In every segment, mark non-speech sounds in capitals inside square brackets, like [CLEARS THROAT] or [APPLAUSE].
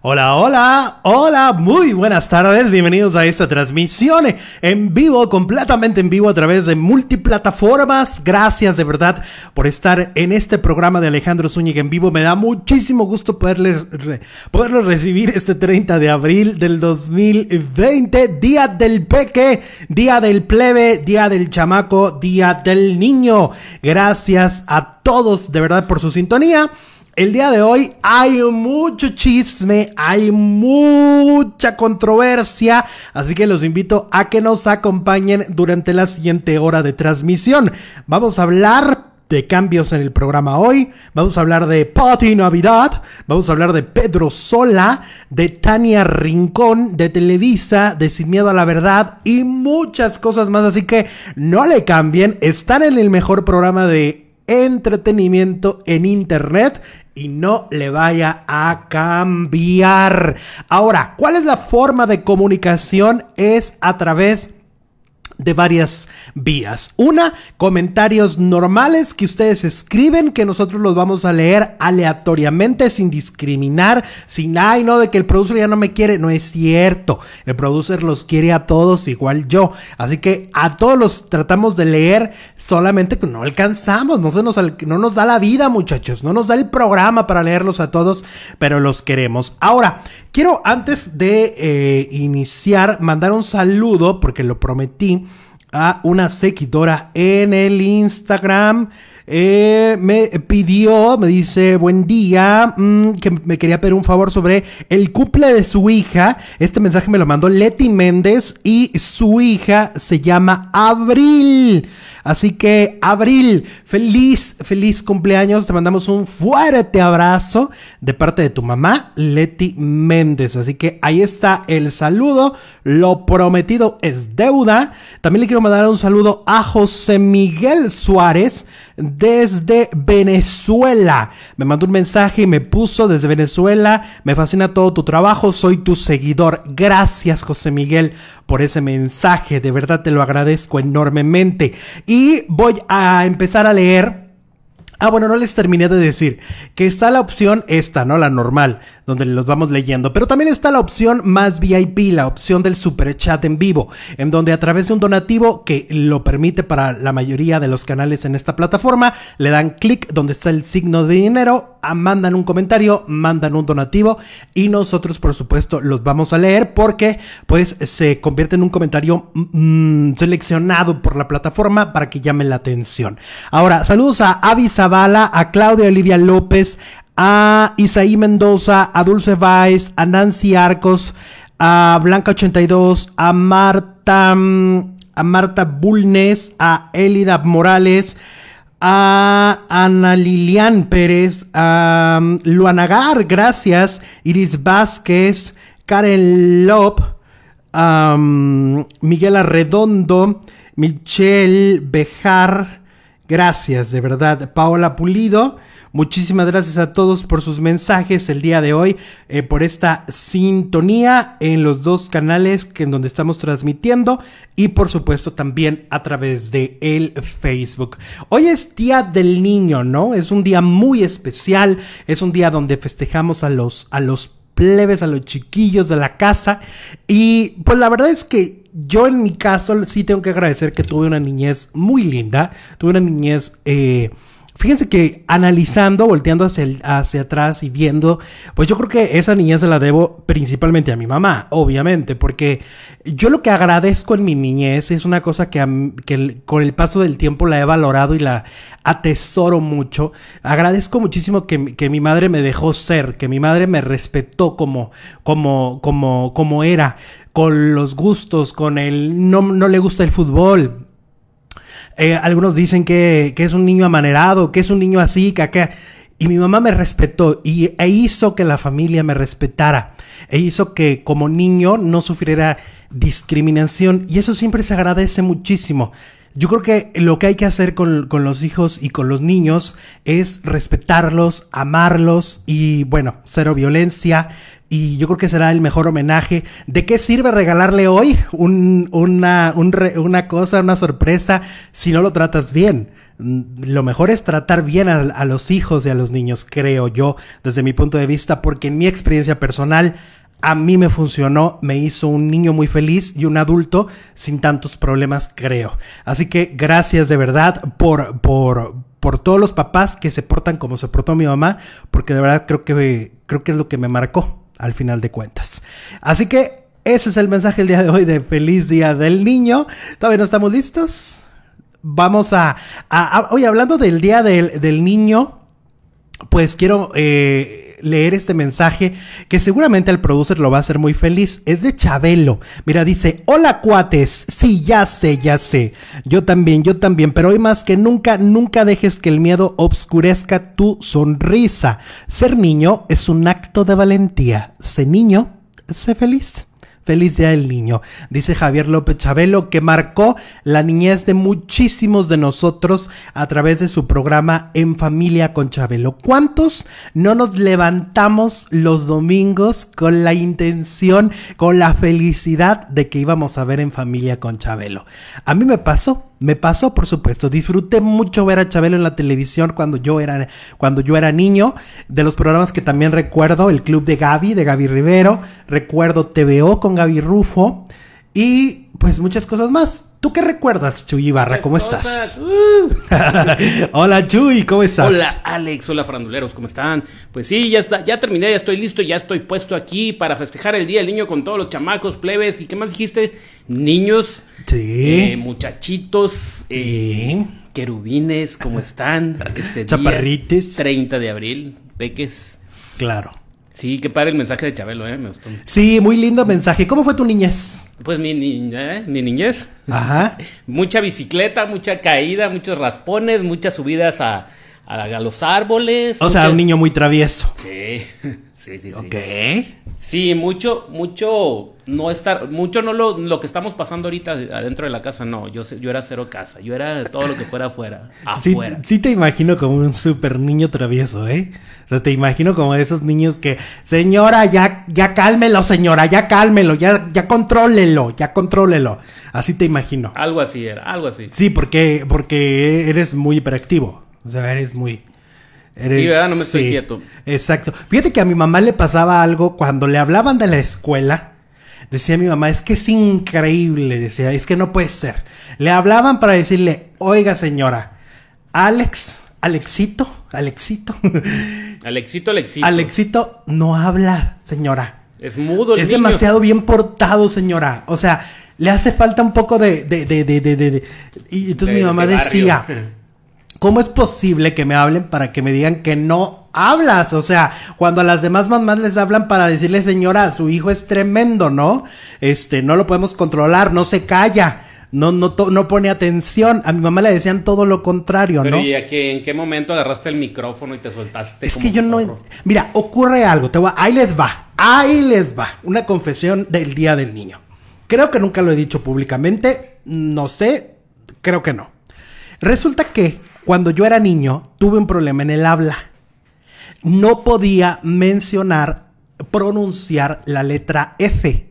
Hola, hola, hola, muy buenas tardes, bienvenidos a esta transmisión en vivo, completamente en vivo a través de multiplataformas. Gracias de verdad por estar en este programa de Alejandro Zúñiga en vivo. Me da muchísimo gusto poderles, recibir este 30 de abril del 2020, día del peque, día del plebe, día del chamaco, día del niño. Gracias a todos de verdad por su sintonía. El día de hoy hay mucho chisme, hay mucha controversia, así que los invito a que nos acompañen durante la siguiente hora de transmisión. Vamos a hablar de cambios en el programa hoy, vamos a hablar de Pati Navidad, vamos a hablar de Pedro Sola, de Tania Rincón, de Televisa, de Sin Miedo a la Verdad y muchas cosas más, así que no le cambien, están en el mejor programa de entretenimiento en Internet y no le vaya a cambiar. Ahora, ¿cuál es la forma de comunicación? Es a través de varias vías. Una, comentarios normales que ustedes escriben, que nosotros los vamos a leer aleatoriamente, sin discriminar, sin, ay, no, de que el producer ya no me quiere. No es cierto. El producer los quiere a todos, igual yo. Así que a todos los tratamos de leer, solamente que pues, no alcanzamos, no, se nos, no nos da la vida, muchachos, no nos da el programa para leerlos a todos, pero los queremos. Ahora, quiero antes de eh, iniciar, mandar un saludo, porque lo prometí a una seguidora en el Instagram. Eh, me pidió, me dice, buen día, mm, que me quería pedir un favor sobre el cumple de su hija. Este mensaje me lo mandó Leti Méndez y su hija se llama Abril. Así que, Abril, feliz, feliz cumpleaños. Te mandamos un fuerte abrazo de parte de tu mamá, Leti Méndez. Así que ahí está el saludo. Lo prometido es deuda. También le quiero mandar un saludo a José Miguel Suárez desde Venezuela. Me mandó un mensaje y me puso desde Venezuela. Me fascina todo tu trabajo. Soy tu seguidor. Gracias, José Miguel, por ese mensaje. De verdad te lo agradezco enormemente. Y voy a empezar a leer Ah, bueno, no les terminé de decir que está la opción esta, ¿no? La normal, donde los vamos leyendo. Pero también está la opción más VIP, la opción del super chat en vivo, en donde a través de un donativo que lo permite para la mayoría de los canales en esta plataforma, le dan clic donde está el signo de dinero mandan un comentario, mandan un donativo y nosotros por supuesto los vamos a leer porque pues se convierte en un comentario mm, mm, seleccionado por la plataforma para que llamen la atención. Ahora, saludos a Avi Zavala, a Claudia Olivia López, a Isaí Mendoza, a Dulce Váez, a Nancy Arcos, a Blanca82, a Marta, mm, a Marta Bulnes, a Elida Morales, a Ana Lilian Pérez, a mm, Luanagar, gracias, Iris Vázquez, Karen Lop, mm, Miguel Arredondo, Michelle Bejar, gracias, de verdad, Paola Pulido, Muchísimas gracias a todos por sus mensajes el día de hoy, eh, por esta sintonía en los dos canales que, en donde estamos transmitiendo y por supuesto también a través de el Facebook. Hoy es Día del Niño, ¿no? Es un día muy especial, es un día donde festejamos a los, a los plebes, a los chiquillos de la casa y pues la verdad es que yo en mi caso sí tengo que agradecer que tuve una niñez muy linda, tuve una niñez eh, Fíjense que analizando, volteando hacia, hacia atrás y viendo, pues yo creo que esa niña se la debo principalmente a mi mamá, obviamente, porque yo lo que agradezco en mi niñez es una cosa que, que con el paso del tiempo la he valorado y la atesoro mucho. Agradezco muchísimo que, que mi madre me dejó ser, que mi madre me respetó como, como, como, como era, con los gustos, con el no, no le gusta el fútbol, eh, algunos dicen que, es un niño amanerado, que es un niño así, que acá. Y mi mamá me respetó y, e hizo que la familia me respetara. E hizo que como niño no sufriera discriminación. Y eso siempre se agradece muchísimo. Yo creo que lo que hay que hacer con, con, los hijos y con los niños es respetarlos, amarlos y, bueno, cero violencia, y yo creo que será el mejor homenaje. ¿De qué sirve regalarle hoy una, una, cosa, una sorpresa, si no lo tratas bien? Mm, lo mejor es tratar bien a, los hijos y a los niños, creo yo, desde mi punto de vista, porque en mi experiencia personal, a mí me funcionó, me hizo un niño muy feliz y un adulto sin tantos problemas, creo. Así que gracias de verdad por, por, por todos los papás que se portan como se portó mi mamá, porque de verdad creo que, creo que es lo que me marcó al final de cuentas. Así que ese es el mensaje el día de hoy de feliz día del niño. ¿Todavía no estamos listos? Vamos a... Hoy hablando del día del, niño, pues quiero... Eh, leer este mensaje que seguramente al producer lo va a hacer muy feliz. Es de Chabelo. Mira, dice, hola cuates. Sí, ya sé, ya sé. Yo también, yo también. Pero hoy más que nunca, nunca dejes que el miedo obscurezca tu sonrisa. Ser niño es un acto de valentía. Sé niño, sé feliz. Feliz Día del Niño, dice Javier López Chabelo, que marcó la niñez de muchísimos de nosotros a través de su programa En Familia con Chabelo. ¿Cuántos no nos levantamos los domingos con la intención, con la felicidad de que íbamos a ver En Familia con Chabelo? A mí me pasó. Me pasó, por supuesto. Disfruté mucho ver a Chabelo en la televisión cuando yo era, cuando yo era niño. De los programas que también recuerdo, el Club de Gaby, de Gaby Rivero. Recuerdo TVO con Gaby Rufo. Y pues muchas cosas más. ¿Tú qué recuerdas, Chuy Ibarra? ¿Cómo estás? Uh. [LAUGHS] hola, Chuy, ¿cómo estás? Hola, Alex, hola, Franduleros. ¿cómo están? Pues sí, ya está, ya terminé, ya estoy listo, ya estoy puesto aquí para festejar el Día del Niño con todos los chamacos, plebes, ¿y qué más dijiste? Niños, eh, muchachitos, eh, querubines, ¿cómo están? Este [LAUGHS] Chaparrites. 30 de abril, peques. Claro. Sí, qué padre el mensaje de Chabelo, ¿eh? Me gustó. Sí, muy lindo mensaje. ¿Cómo fue tu niñez? Pues mi, niñez, eh, mi niñez. Ajá. [LAUGHS] mucha bicicleta, mucha caída, muchos raspones, muchas subidas a, a, los árboles. O sea, un niño muy travieso. Sí, [LAUGHS] sí, sí. sí. Ok. Sí, mucho, mucho no estar, mucho no lo, que estamos pasando ahorita adentro de la casa, no, yo, yo era cero casa, yo era todo lo que fuera afuera. [LAUGHS] afuera. Sí, te imagino como un super niño travieso, ¿eh? O sea, te imagino como de esos niños que, señora, ya, ya cálmelo, señora, ya cálmelo, ya, ya contrólelo, ya contrólelo. Así te imagino. Algo así era, algo así. Sí, porque, porque eres muy hiperactivo, o sea, eres muy... sí, ¿verdad? No me estoy quieto. Exacto. Fíjate que a mi mamá le pasaba algo cuando le hablaban de la escuela Decía mi mamá, es que es increíble, decía, es que no puede ser. Le hablaban para decirle, oiga señora, Alex, Alexito, Alexito. [LAUGHS] Alexito, Alexito. Alexito no habla, señora. Es mudo. El es demasiado bien portado, señora. O sea, le hace falta un poco de... de, de, de y entonces mi mamá decía, [LAUGHS] ¿Cómo es posible que me hablen para que me digan que no hablas? O sea, cuando a las demás mamás les hablan para decirle, señora, su hijo es tremendo, ¿no? Este, no lo podemos controlar, no se calla. No, no, no pone atención. A mi mamá le decían todo lo contrario, ¿no? ¿y en qué momento agarraste el micrófono y te soltaste? Es que yo no. Mira, ocurre algo. Te voy Ahí les va. Ahí les va. Una confesión del Día del Niño. Creo que nunca lo he dicho públicamente. No sé. Creo que no. Resulta que cuando yo era niño, tuve un problema en el habla. No podía mencionar, pronunciar la letra F.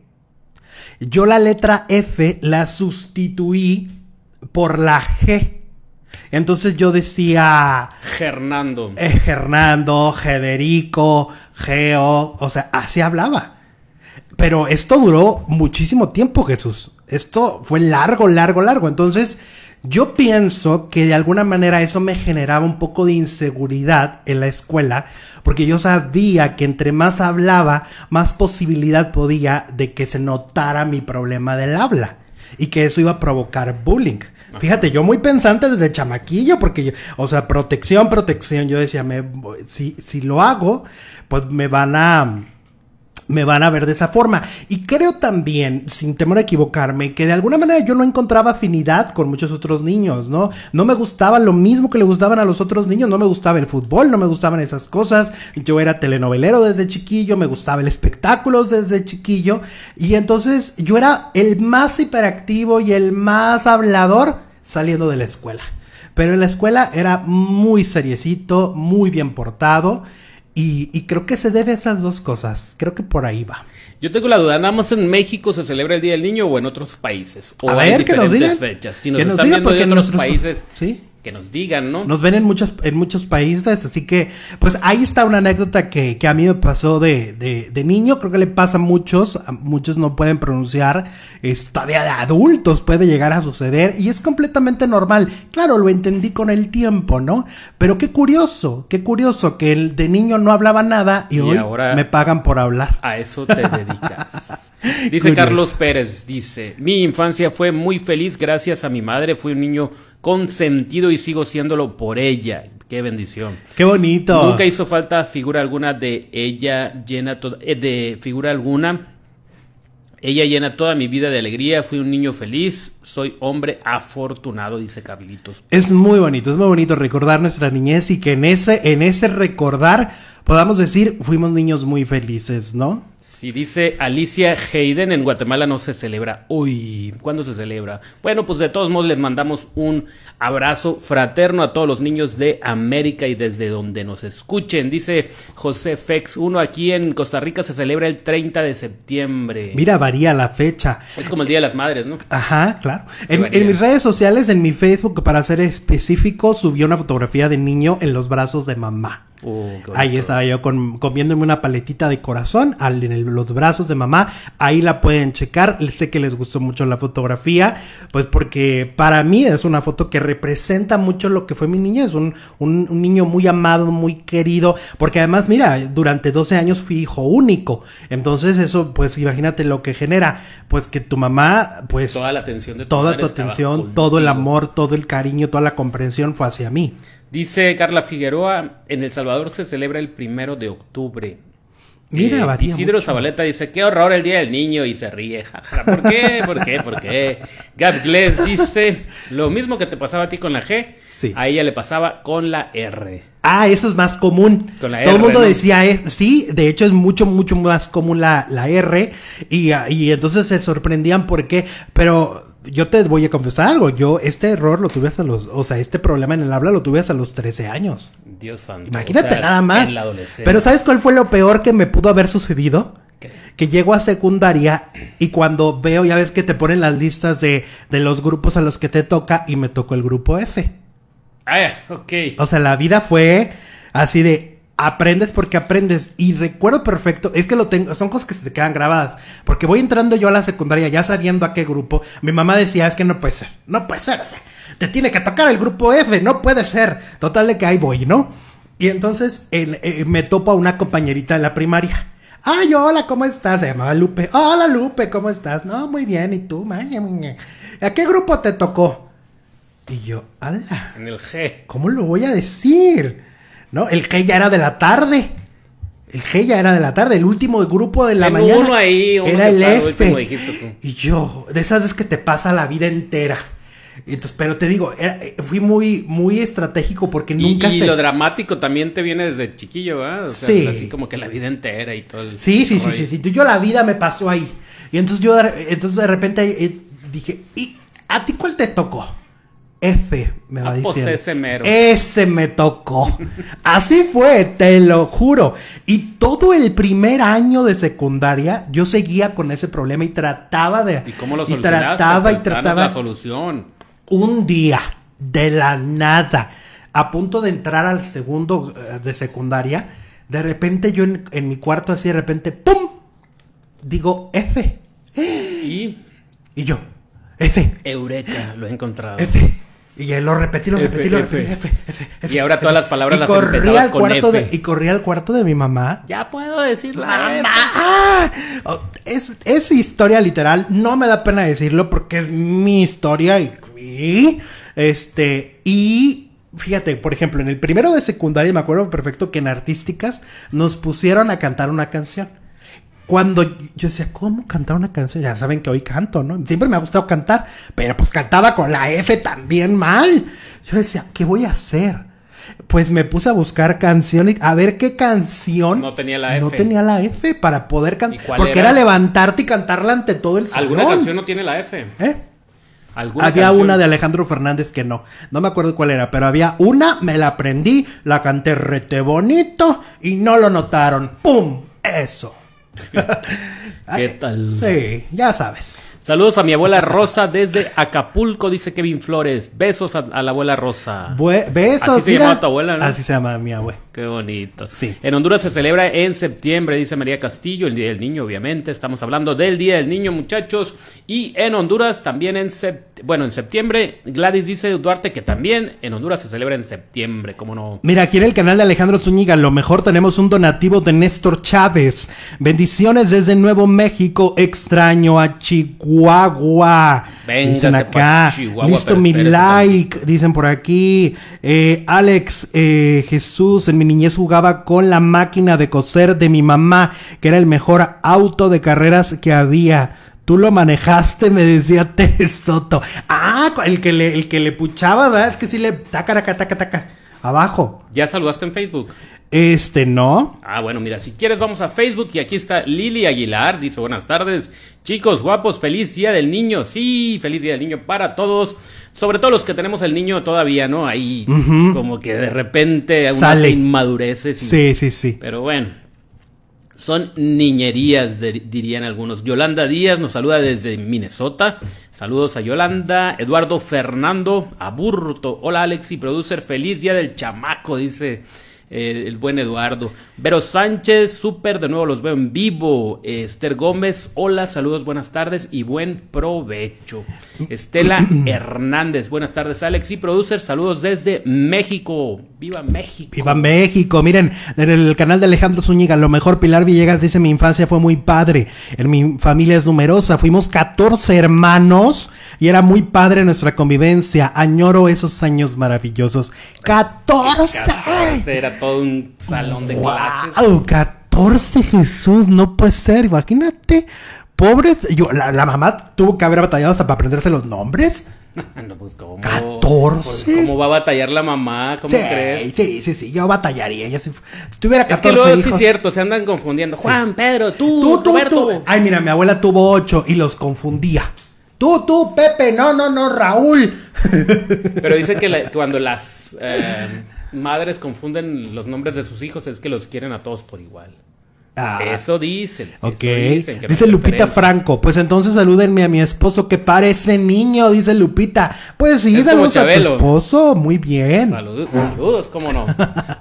Yo la letra F la sustituí por la G. Entonces yo decía... Eh, Hernando. Hernando, Federico, Geo, o sea, así hablaba. Pero esto duró muchísimo tiempo, Jesús. Esto fue largo, largo, largo. Entonces, yo pienso que de alguna manera eso me generaba un poco de inseguridad en la escuela, porque yo sabía que entre más hablaba, más posibilidad podía de que se notara mi problema del habla y que eso iba a provocar bullying. Fíjate, yo muy pensante desde chamaquillo, porque yo, o sea, protección, protección. Yo decía, me, si, si lo hago, pues me van a me van a ver de esa forma. Y creo también, sin temor a equivocarme, que de alguna manera yo no encontraba afinidad con muchos otros niños, ¿no? No me gustaba lo mismo que le gustaban a los otros niños, no me gustaba el fútbol, no me gustaban esas cosas. Yo era telenovelero desde chiquillo, me gustaba el espectáculo desde chiquillo. Y entonces yo era el más hiperactivo y el más hablador saliendo de la escuela. Pero en la escuela era muy seriecito, muy bien portado. Y, creo que se debe a esas dos cosas. Creo que por ahí va. Yo tengo la duda, ¿nada más en México se celebra el Día del Niño o en otros países? O a ver, hay que nos digan. Fechas. Si nos, que nos están otros países, ¿Sí? nos digan, ¿no? Nos ven en muchos, en muchos países, así que, pues ahí está una anécdota que, a mí me pasó de, niño, creo que le pasa a muchos, muchos no pueden pronunciar, todavía de adultos puede llegar a suceder y es completamente normal. Claro, lo entendí con el tiempo, ¿no? Pero qué curioso, qué curioso que el de niño no hablaba nada y, hoy me pagan por hablar. A eso te dedicas. [LAUGHS] Dice Carlos Pérez, dice, mi infancia fue muy feliz gracias a mi madre, fui un niño sentido y sigo siéndolo por ella. Qué bendición. Qué bonito. Nunca hizo falta figura alguna de ella llena eh, de figura alguna. Ella llena toda mi vida de alegría, fui un niño feliz, soy hombre afortunado, dice Carlitos. Es muy bonito, es muy bonito recordar nuestra niñez y que en ese, en ese recordar podamos decir, fuimos niños muy felices, ¿no? Si dice Alicia Hayden, en Guatemala no se celebra. Uy, ¿cuándo se celebra? Bueno, pues de todos modos les mandamos un abrazo fraterno a todos los niños de América y desde donde nos escuchen. Dice José Fex, uno aquí en Costa Rica se celebra el 30 de septiembre. Mira, varía la fecha. Es como el Día de las Madres, ¿no? Ajá, claro. En, mis redes sociales, en mi Facebook, para ser específico, subió una fotografía de niño en los brazos de mamá ahí estaba yo comiéndome una paletita de corazón en los brazos de mamá. Ahí la pueden checar. Sé que les gustó mucho la fotografía, pues porque para mí es una foto que representa mucho lo que fue mi niñez. Un, un, niño muy amado, muy querido. Porque además, mira, durante 12 años fui hijo único. Entonces eso, pues imagínate lo que genera. Pues que tu mamá, pues... Toda la atención de Toda tu atención, todo el amor, todo el cariño, toda la comprensión fue hacia mí. Dice Carla Figueroa, en El Salvador se celebra el primero de octubre. Mira, eh, Isidro Zabaleta dice, qué horror el Día del Niño y se ríe. ¿Por qué? ¿Por qué? ¿Por qué? Gab dice, lo mismo que te pasaba a ti con la G, sí. a ella le pasaba con la R. Ah, eso es más común. Con la Todo el mundo decía, sí, de hecho es mucho, mucho más común la, la R y, y entonces se sorprendían por qué, pero yo te voy a confesar algo. Yo este error lo tuve hasta los... O sea, este problema en el habla lo tuve hasta los 13 años. Dios santo. Imagínate nada más. Pero ¿sabes cuál fue lo peor que me pudo haber sucedido? Que llego a secundaria y cuando veo, ya ves que te ponen las listas de, de los grupos a los que te toca y me tocó el grupo F. Ah, ok. O sea, la vida fue así de aprendes porque aprendes. Y recuerdo perfecto, es que lo tengo, son cosas que se te quedan grabadas. Porque voy entrando yo a la secundaria ya sabiendo a qué grupo. Mi mamá decía, es que no puede ser, no puede ser, te tiene que tocar el grupo F, no puede ser. Total de que ahí voy, ¿no? Y entonces eh, me topo a una compañerita de la primaria. Ay, hola, ¿cómo estás? Se llamaba Lupe. Hola, Lupe, ¿cómo estás? No, muy bien, ¿y tú? ¿A qué grupo te tocó? Y yo, ala. En el G. ¿Cómo lo voy a decir? ¿no? El que ya era de la tarde. El que ya era de la tarde, el último grupo de la mañana. era el F. y yo, de esas veces que te pasa la vida entera. Entonces, pero te digo, eh, fui muy, muy estratégico porque nunca y, y lo dramático también te viene desde chiquillo, ¿verdad? Así como que la vida entera y todo. sí, sí, sí, sí, Tú, Yo la vida me pasó ahí. Y entonces yo, entonces de repente eh, dije, ¿y a ti cuál te tocó? F, me va a ah, pues diciendo. Ese, ese me tocó. [LAUGHS] Así fue, te lo juro. Y todo el primer año de secundaria yo seguía con ese problema y trataba de... ¿Y lo trataba y pues, trataba... la solución. Un día, de la nada, a punto de entrar al segundo eh, de secundaria, de repente yo en, mi cuarto así de repente, ¡pum! Digo, F. ¿Y? [GASPS] y yo, F. Eureka, lo he encontrado. Y lo repetí, lo repetí, lo repetí. F, y ahora todas las palabras las y corrí al cuarto de mi mamá. Ya puedo decir ah, es, historia literal. No me da pena decirlo porque es mi historia. y, este. Y fíjate, por ejemplo, en el primero de secundaria me acuerdo perfecto que en artísticas nos pusieron a cantar una canción. Cuando yo decía, ¿cómo cantar una canción? Ya saben que hoy canto, ¿no? Siempre me ha gustado cantar, pero pues cantaba con la F también mal. Yo decía, ¿qué voy a hacer? Pues me puse a buscar canciones, a ver qué canción. No tenía la F. No tenía la F para poder cantar. Porque era? era? levantarte y cantarla ante todo el salón. ¿Alguna canción no tiene la F? ¿Eh? Había una de Alejandro Fernández que no, no me acuerdo cuál era, pero había una, me la aprendí, la canté rete bonito y no lo notaron. ¡Pum! Eso. [LAUGHS] ¿Qué tal? Sí, ya sabes. Saludos a mi abuela Rosa desde Acapulco, dice Kevin Flores. Besos a, la abuela Rosa. besos. Así se mira. tu abuela, ¿no? Así se llama mi abuela. Qué bonito. Sí. En Honduras se celebra en septiembre, dice María Castillo, el Día del Niño, obviamente. Estamos hablando del Día del Niño, muchachos. Y en Honduras también en septiembre, bueno, en septiembre, Gladys dice Duarte que también en Honduras se celebra en septiembre, ¿cómo no? Mira, aquí en el canal de Alejandro Zúñiga, lo mejor tenemos un donativo de Néstor Chávez. Bendiciones desde Nuevo México, extraño a Chihuahua. Chihuahua. dicen acá. Listo mi like, dicen por aquí. Eh, Alex, eh, Jesús, en mi niñez jugaba con la máquina de coser de mi mamá, que era el mejor auto de carreras que había. Tú lo manejaste, me decía [LAUGHS] Tesoto. Ah, el que le, el que le puchaba, ¿verdad? Es que sí le. Taca, taca, taca, taca. Abajo. ¿Ya saludaste en Facebook? Este no. Ah, bueno, mira, si quieres vamos a Facebook y aquí está Lili Aguilar. Dice buenas tardes, chicos guapos, feliz día del niño. Sí, feliz día del niño para todos. Sobre todo los que tenemos el niño todavía, ¿no? Ahí como que de repente sale inmadurez. Sí, sí, sí. Pero bueno, son niñerías, dirían algunos. Yolanda Díaz nos saluda desde Minnesota. Saludos a Yolanda. Eduardo Fernando Aburto. Hola Alex y producer, feliz día del chamaco, dice el buen Eduardo. Vero Sánchez, súper, de nuevo los veo en vivo. Esther Gómez, hola, saludos, buenas tardes y buen provecho. [CLEARS THROAT] Estela Hernández, buenas tardes, Alex y producer, saludos desde México. ¡Viva México! ¡Viva México! Miren, en el canal de Alejandro Zúñiga, lo mejor Pilar Villegas dice: Mi infancia fue muy padre, en mi familia es numerosa, fuimos 14 hermanos y era muy padre nuestra convivencia. Añoro esos años maravillosos. ¡14! todo un salón de wow, clases. 14 Jesús, no puede ser, imagínate. Pobres, yo, la, mamá tuvo que haber batallado hasta para aprenderse los nombres. [LAUGHS] No, pues ¿cómo? 14. Pues, ¿Cómo va a batallar la mamá? ¿Cómo sí, crees? Sí, sí, sí, yo batallaría. si, tuviera 14 es que sí es cierto, se andan confundiendo. Juan, Pedro, tú, tú, tú, Ay, mira, mi abuela tuvo ocho y los confundía. Tú, tú, Pepe, no, no, no, Raúl. [LAUGHS] Pero dice que cuando las... Eh, madres confunden los nombres de sus hijos es que los quieren a todos por igual. Ah. eso dicen. Ok. dice Lupita Franco. Pues entonces salúdenme a mi esposo que parece niño, dice Lupita. Pues sí, saludos a tu esposo. Muy bien. saludos, cómo no.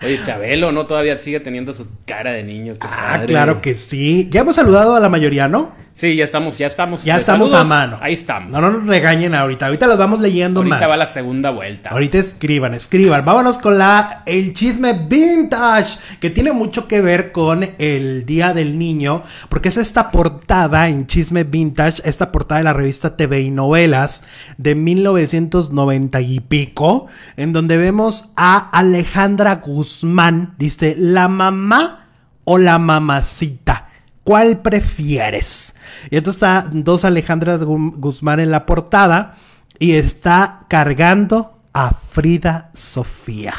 Oye, Chabelo, ¿no? Todavía sigue teniendo su cara de niño. Ah, claro que sí. Ya hemos saludado a la mayoría, ¿no? Sí, ya estamos, ya estamos. Ya eh, estamos a mano. Ahí estamos. No, no nos regañen ahorita. Ahorita los vamos leyendo más. Ahorita va la segunda vuelta. Ahorita escriban, escriban. Vámonos con la el chisme vintage que tiene mucho que ver con el Día del Niño, porque es esta portada en chisme vintage, esta portada de la revista TV y Novelas de 1990 y pico, en donde vemos a Alejandra Guzmán, dice la mamá o la mamacita. ¿Cuál prefieres? Y entonces está dos Alejandras Guzmán en la portada y está cargando a Frida Sofía.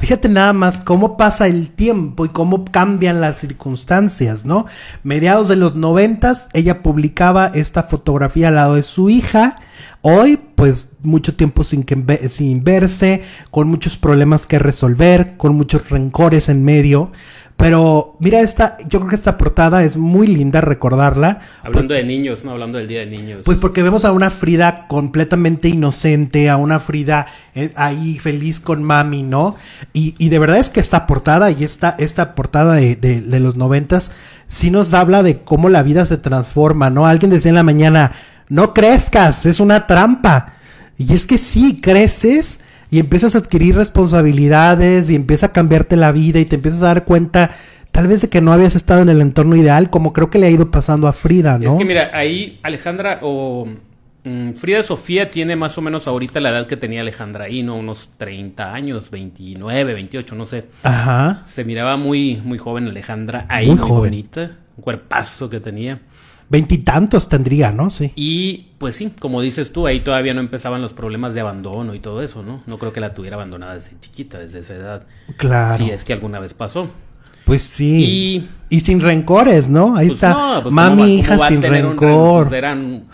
Fíjate nada más cómo pasa el tiempo y cómo cambian las circunstancias, ¿no? Mediados de los noventas, ella publicaba esta fotografía al lado de su hija. Hoy, pues, mucho tiempo sin, sin verse, con muchos problemas que resolver, con muchos rencores en medio. Pero mira esta, yo creo que esta portada es muy linda recordarla. Hablando de niños, no hablando del Día de Niños. Pues porque vemos a una Frida completamente inocente, a una Frida eh, ahí feliz con mami, ¿no? Y, y, de verdad es que esta portada y esta, esta portada de, de, de los noventas sí nos habla de cómo la vida se transforma, ¿no? Alguien decía en la mañana, no crezcas, es una trampa. Y es que sí, creces y empiezas a adquirir responsabilidades y empieza a cambiarte la vida y te empiezas a dar cuenta tal vez de que no habías estado en el entorno ideal, como creo que le ha ido pasando a Frida, ¿no? Es que mira, ahí Alejandra o mm, Frida Sofía tiene más o menos ahorita la edad que tenía Alejandra ahí, ¿no? Unos 30 años, 29, 28, no sé. Ajá. Se miraba muy, muy joven Alejandra ahí, muy, un cuerpazo que tenía. Veintitantos tendría, ¿no? Sí. Y pues sí, como dices tú, ahí todavía no empezaban los problemas de abandono y todo eso, ¿no? No creo que la tuviera abandonada desde chiquita, desde esa edad. Claro. Si es que alguna vez pasó. Pues sí. Y, sin rencores, ¿no? Ahí está. Mami, hija sin rencor. eran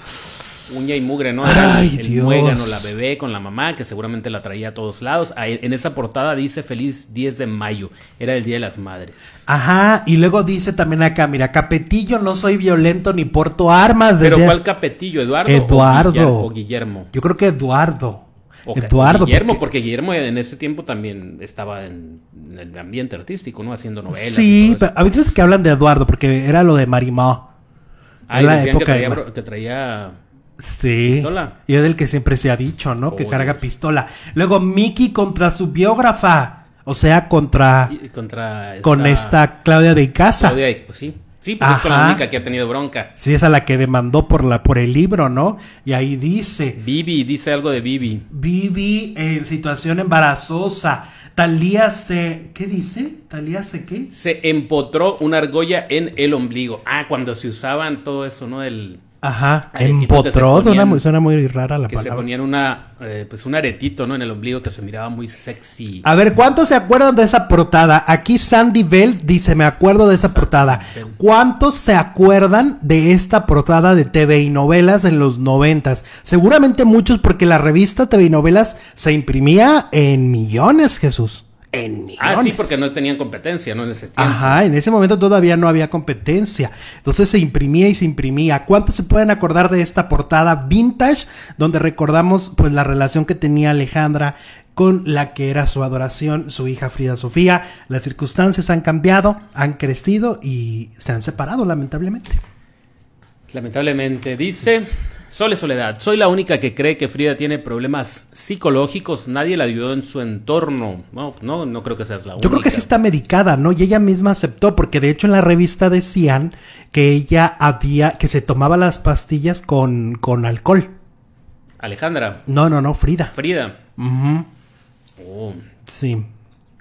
uña y mugre, ¿no? Ay, el, el la bebé con la mamá, que seguramente la traía a todos lados. en esa portada dice feliz 10 de mayo, era el Día de las Madres. Ajá, y luego dice también acá, mira, capetillo, no soy violento ni porto armas. Pero ¿cuál capetillo, Eduardo? Eduardo. O Guillermo. Yo creo que Eduardo. Eduardo. Guillermo, porque... Guillermo en ese tiempo también estaba en, el ambiente artístico, ¿no? Haciendo novelas. Sí, pero a veces que hablan de Eduardo, porque era lo de Marimó. Ah, y decían época que traía, que traía Sí. Y es del que siempre se ha dicho, ¿no? que carga pistola. Luego Mickey contra su biógrafa. O sea, contra. contra con esta Claudia de Casa. Claudia, pues sí. Sí, pues es la única que ha tenido bronca. Sí, es a la que demandó por la por el libro, ¿no? Y ahí dice. Vivi, dice algo de Vivi. Vivi en situación embarazosa. Talía se. ¿Qué dice? ¿Talía se qué? Se empotró una argolla en el ombligo. Ah, cuando se usaban todo eso, ¿no? El. Ajá, empotró, suena, suena, muy rara la palabra. Que se ponían una, eh, pues un aretito, ¿no? En el ombligo que se miraba muy sexy. A ver, ¿cuántos se acuerdan de esa portada? Aquí Sandy Bell dice, me acuerdo de esa portada. ¿Cuántos se acuerdan de esta portada de TV y novelas en los noventas? Seguramente muchos porque la revista TV y novelas se imprimía en millones, Jesús. Ah, sí, porque no tenían competencia, ¿no? En ese Ajá, en ese momento todavía no había competencia. Entonces se imprimía y se imprimía. ¿Cuántos se pueden acordar de esta portada vintage? Donde recordamos pues la relación que tenía Alejandra con la que era su adoración, su hija Frida Sofía. Las circunstancias han cambiado, han crecido y se han separado, lamentablemente. Lamentablemente, dice... Sole Soledad, soy la única que cree que Frida tiene problemas psicológicos, nadie la ayudó en su entorno. No, no, no creo que seas la única. Yo creo que sí está medicada, ¿no? Y ella misma aceptó, porque de hecho en la revista decían que ella había, que se tomaba las pastillas con, con alcohol. Alejandra. No, no, no, Frida. Frida. Oh. Sí.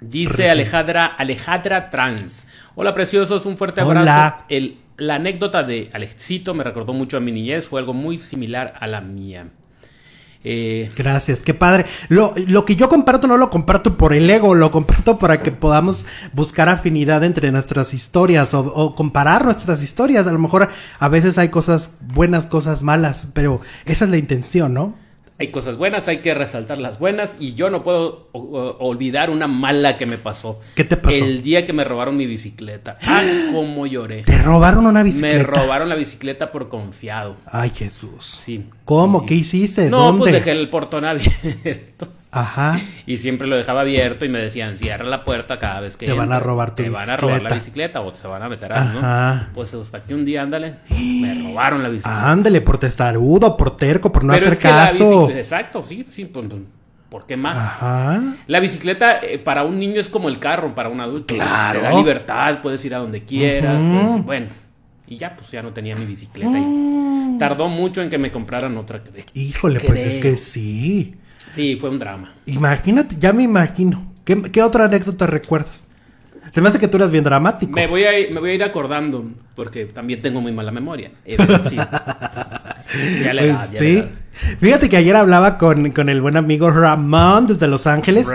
Dice Alejandra, Alejandra Trans. Hola preciosos, un fuerte abrazo. Hola. El la anécdota de Alexito me recordó mucho a mi niñez, fue algo muy similar a la mía. Eh, Gracias, qué padre. Lo, que yo comparto no lo comparto por el ego, lo comparto para que podamos buscar afinidad entre nuestras historias o, comparar nuestras historias. A lo mejor a veces hay cosas buenas, cosas malas, pero esa es la intención, ¿no? hay cosas buenas, hay que resaltar las buenas y yo no puedo olvidar una mala que me pasó. ¿Qué te pasó? El día que me robaron mi bicicleta. [GASPS] Ah, cómo lloré. ¿Te robaron una bicicleta? Me robaron la bicicleta por confiado. Ay, Jesús. Sí. ¿Cómo? ¿Qué hiciste? No, pues dejé el portón abierto. Ajá. Y siempre lo dejaba abierto y me decían, cierra la puerta cada vez que... Te van a robar tu Te van a robar la bicicleta o se van a meter a... Pues hasta que un día, ándale, me robaron la bicicleta. Ándale, por testarudo, por terco, por no hacer es caso. Exacto, sí, sí, pues, pues, ¿Por qué más? Ajá. La bicicleta eh, para un niño es como el carro para un adulto. Claro. Pues, te da libertad, puedes ir a donde quieras. bueno, y ya, pues ya no tenía mi bicicleta. y mm. tardó mucho en que me compraran otra. Híjole, pues es que sí. Sí, fue un drama. Imagínate, ya me imagino. ¿Qué, otra anécdota recuerdas? Se me hace que tú eras bien dramático. Me voy a ir, me voy a ir acordando, porque también tengo muy mala memoria. [LAUGHS] ya le pues da, ya Fíjate que ayer hablaba con, el buen amigo Ramón desde Los Ángeles.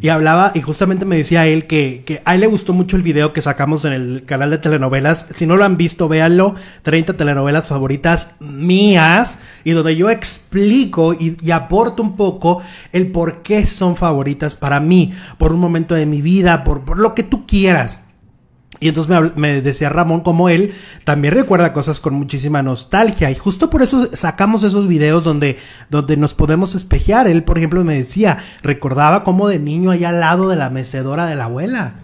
Y hablaba, y justamente me decía él que, que, a él le gustó mucho el video que sacamos en el canal de telenovelas. Si no lo han visto, véanlo. 30 telenovelas favoritas mías. Y donde yo explico y, aporto un poco el por qué son favoritas para mí. Por un momento de mi vida, por, por lo que tú quieras. Y entonces me, decía Ramón, como él, también recuerda cosas con muchísima nostalgia. Y justo por eso sacamos esos videos donde, donde nos podemos espejear. Él, por ejemplo, me decía, recordaba como de niño allá al lado de la mecedora de la abuela.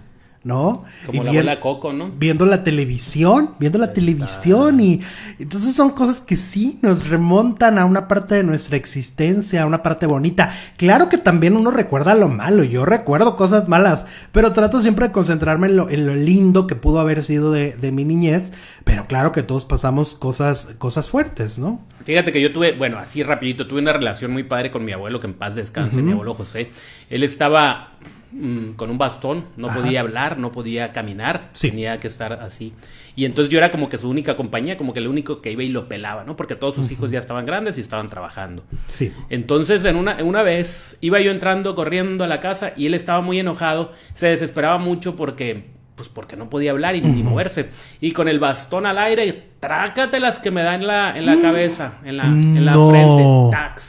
¿no? Como la Coco, ¿no? Viendo la televisión, viendo la televisión y entonces son cosas que sí nos remontan a una parte de nuestra existencia, a una parte bonita. Claro que también uno recuerda lo malo, yo recuerdo cosas malas, pero trato siempre de concentrarme en lo, lindo que pudo haber sido de, mi niñez, pero claro que todos pasamos cosas, cosas fuertes, ¿no? Fíjate que yo tuve, bueno, así rapidito, tuve una relación muy padre con mi abuelo, que en paz descanse, mi abuelo José. Él estaba Mm, con un bastón, no podía hablar, no podía caminar, tenía que estar así. Y entonces yo era como que su única compañía, como que el único que iba y lo pelaba, ¿no? Porque todos sus hijos ya estaban grandes y estaban trabajando. Sí. Entonces, en una, una vez iba yo entrando, corriendo a la casa y él estaba muy enojado, se desesperaba mucho porque pues porque no podía hablar y ni moverse. Y con el bastón al aire, Trácate las que me da en la, en la mm. cabeza, en la, frente,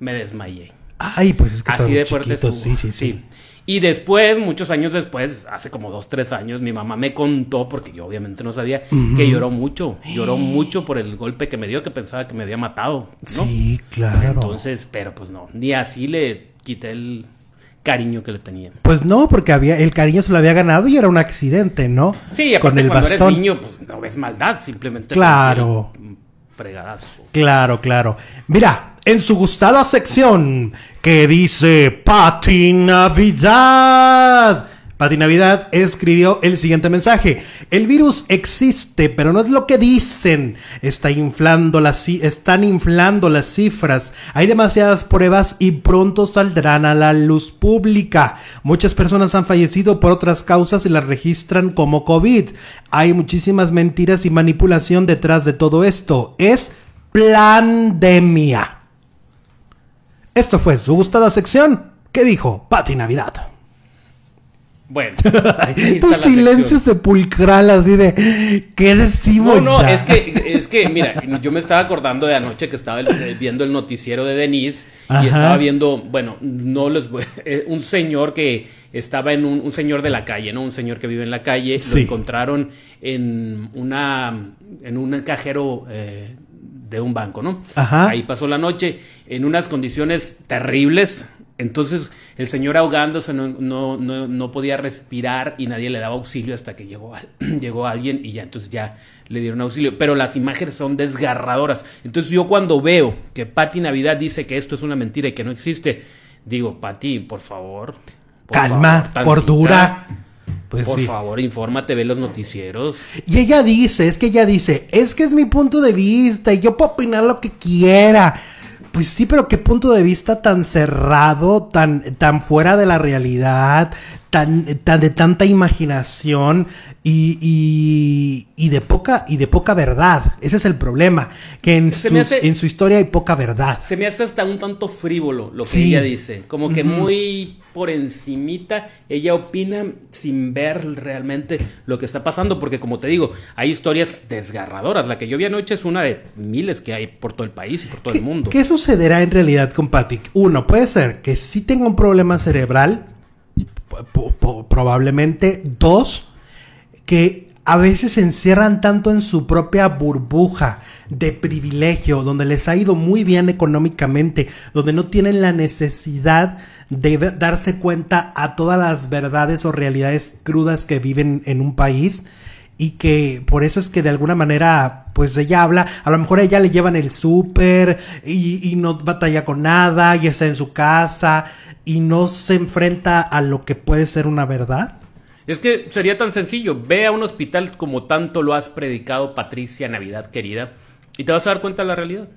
me desmayé. Ay, pues es que Así de fuerte todo. sí, sí, sí. Y después, muchos años después, hace como dos, tres años, mi mamá me contó, porque yo obviamente no sabía, que lloró mucho. Lloró mucho por el golpe que me dio, que pensaba que me había matado. Sí, claro. Entonces, pero pues no, ni así le quité el cariño que le tenía. Pues no, porque había el cariño se lo había ganado y era un accidente, ¿no? Sí, con el cuando eres niño, pues no ves maldad, simplemente. Claro fregadazo. Claro, claro. Mira, en su gustada sección que dice Pati Navidad. Pati Navidad escribió el siguiente mensaje. El virus existe, pero no es lo que dicen. están inflando las cifras. Hay demasiadas pruebas y pronto saldrán a la luz pública. Muchas personas han fallecido por otras causas y las registran como COVID. Hay muchísimas mentiras y manipulación detrás de todo esto. Es pandemia. Esto fue su gustada sección. ¿Qué dijo Pati Navidad? Bueno. [LAUGHS] tu pues silencio sepulcral así de ¿qué decimos? No, no, es que, es que, mira, yo me estaba acordando de anoche que estaba eh, viendo el noticiero de Denise y estaba viendo, bueno, no les voy, [LAUGHS] eh, un señor que estaba en un, un, señor de la calle, ¿no? Un señor que vive en la calle, lo encontraron en una en un cajero eh, de un banco, ¿no? Ajá. Ahí pasó la noche en unas condiciones terribles entonces el señor ahogándose no, podía respirar y nadie le daba auxilio hasta que llegó, [CLEARS THROAT] llegó alguien y ya entonces ya le dieron auxilio. Pero las imágenes son desgarradoras. Entonces yo cuando veo que Patti Navidad dice que esto es una mentira y que no existe, digo, Patti, por favor. Calma, cordura. Pues por favor, infórmate, ve los noticieros. Y ella dice, es que ella dice, es que es mi punto de vista y yo puedo opinar lo que quiera. Pues sí, pero qué punto de vista tan cerrado, tan, tan fuera de la realidad, de tanta imaginación y, de poca, y de poca verdad. Ese es el problema, que en, su historia hay poca verdad. Se me hace hasta un tanto frívolo lo que ella dice, como que muy por encimita, ella opina sin ver realmente lo que está pasando, porque como te digo, hay historias desgarradoras. La que yo vi anoche es una de miles que hay por todo el país y por todo el mundo. ¿Qué sucederá en realidad con Patrick? Uno, puede ser que sí tenga un problema cerebral probablemente dos, que a veces se encierran tanto en su propia burbuja de privilegio, donde les ha ido muy bien económicamente, donde no tienen la necesidad de darse cuenta a todas las verdades o realidades crudas que viven en un país y que por eso es que de alguna manera pues ella habla, a lo mejor a ella le llevan el súper y, y, no batalla con nada y está en su casa y no se enfrenta a lo que puede ser una verdad. Es que sería tan sencillo, ve a un hospital como tanto lo has predicado Patricia Navidad querida y te vas a dar cuenta de la realidad.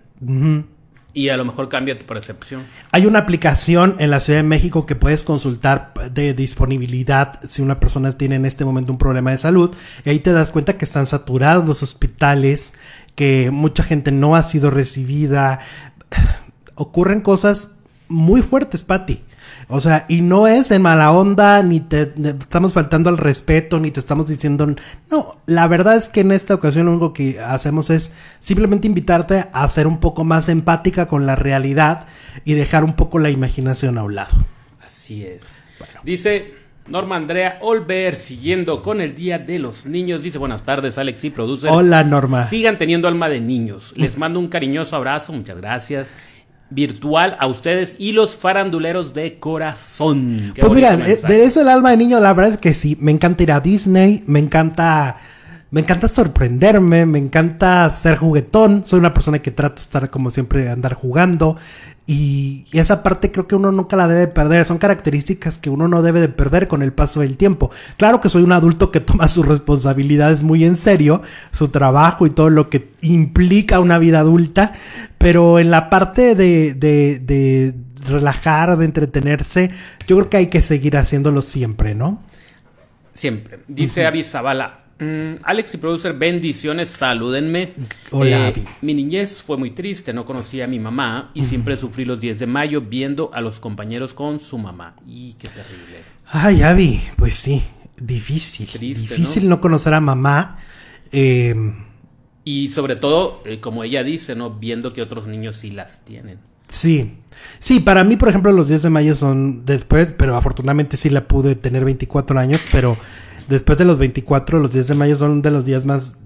Y a lo mejor cambia tu percepción. Hay una aplicación en la Ciudad de México que puedes consultar de disponibilidad si una persona tiene en este momento un problema de salud. Y ahí te das cuenta que están saturados los hospitales, que mucha gente no ha sido recibida. [SIGHS] Ocurren cosas muy fuertes, Patti. O sea, y no es en mala onda, ni te, estamos faltando al respeto, ni te estamos diciendo. No, la verdad es que en esta ocasión lo que hacemos es simplemente invitarte a ser un poco más empática con la realidad y dejar un poco la imaginación a un lado. Así es. Dice Norma Andrea Olver, siguiendo con el Día de los Niños. Dice, buenas tardes, Alex y producer. Hola, Norma. Sigan teniendo alma de niños. Les mando un cariñoso abrazo, muchas gracias virtual a ustedes y los faranduleros de corazón. pues mira, eh, de eso el alma de niño, la verdad es que sí, me encanta ir a Disney, me encanta me encanta sorprenderme, me encanta ser juguetón, soy una persona que trata de estar como siempre, andar jugando y esa parte creo que uno nunca la debe perder, son características que uno no debe de perder con el paso del tiempo. Claro que soy un adulto que toma sus responsabilidades muy en serio, su trabajo y todo lo que implica una vida adulta, pero en la parte de, de, relajar, de entretenerse, yo creo que hay que seguir haciéndolo siempre, ¿no? Siempre. Dice Avisabala Mm, Alex y producer, bendiciones, salúdenme. Hola. Eh, mi niñez fue muy triste, no conocí a mi mamá y siempre sufrí los 10 de mayo viendo a los compañeros con su mamá. Y qué terrible. Ay, Abby, pues sí, difícil. difícil ¿no? conocer a mamá. Em, y sobre todo, eh, como ella dice, ¿no? Viendo que otros niños sí las tienen. Sí, sí, para mí, por ejemplo, los 10 de mayo son después, pero afortunadamente sí la pude tener 24 años, pero después de los 24, los 10 de mayo son de los días más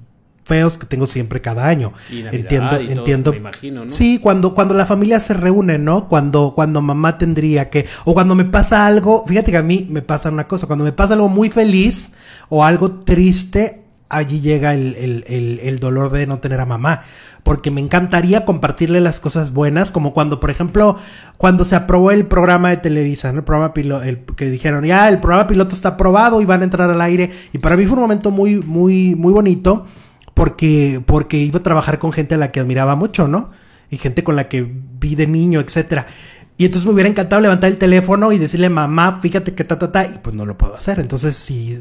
feos que tengo siempre cada año. entiendo, entiendo. imagino, Sí, cuando, cuando la familia se reúne, ¿no? Cuando, cuando mamá tendría que. O cuando me pasa algo. Fíjate que a mí me pasa una cosa. Cuando me pasa algo muy feliz o algo triste, allí llega el, dolor de no tener a mamá. Porque me encantaría compartirle las cosas buenas, como cuando, por ejemplo, cuando se aprobó el programa de Televisa, el programa piloto, que dijeron, ya, el programa piloto está aprobado y van a entrar al aire. Y para mí fue un momento muy, muy, muy bonito, porque, porque iba a trabajar con gente a la que admiraba mucho, ¿no? Y gente con la que vi de niño, etcétera. Y entonces me hubiera encantado levantar el teléfono y decirle, mamá, fíjate que ta, ta, ta, y pues no lo puedo hacer. Entonces, si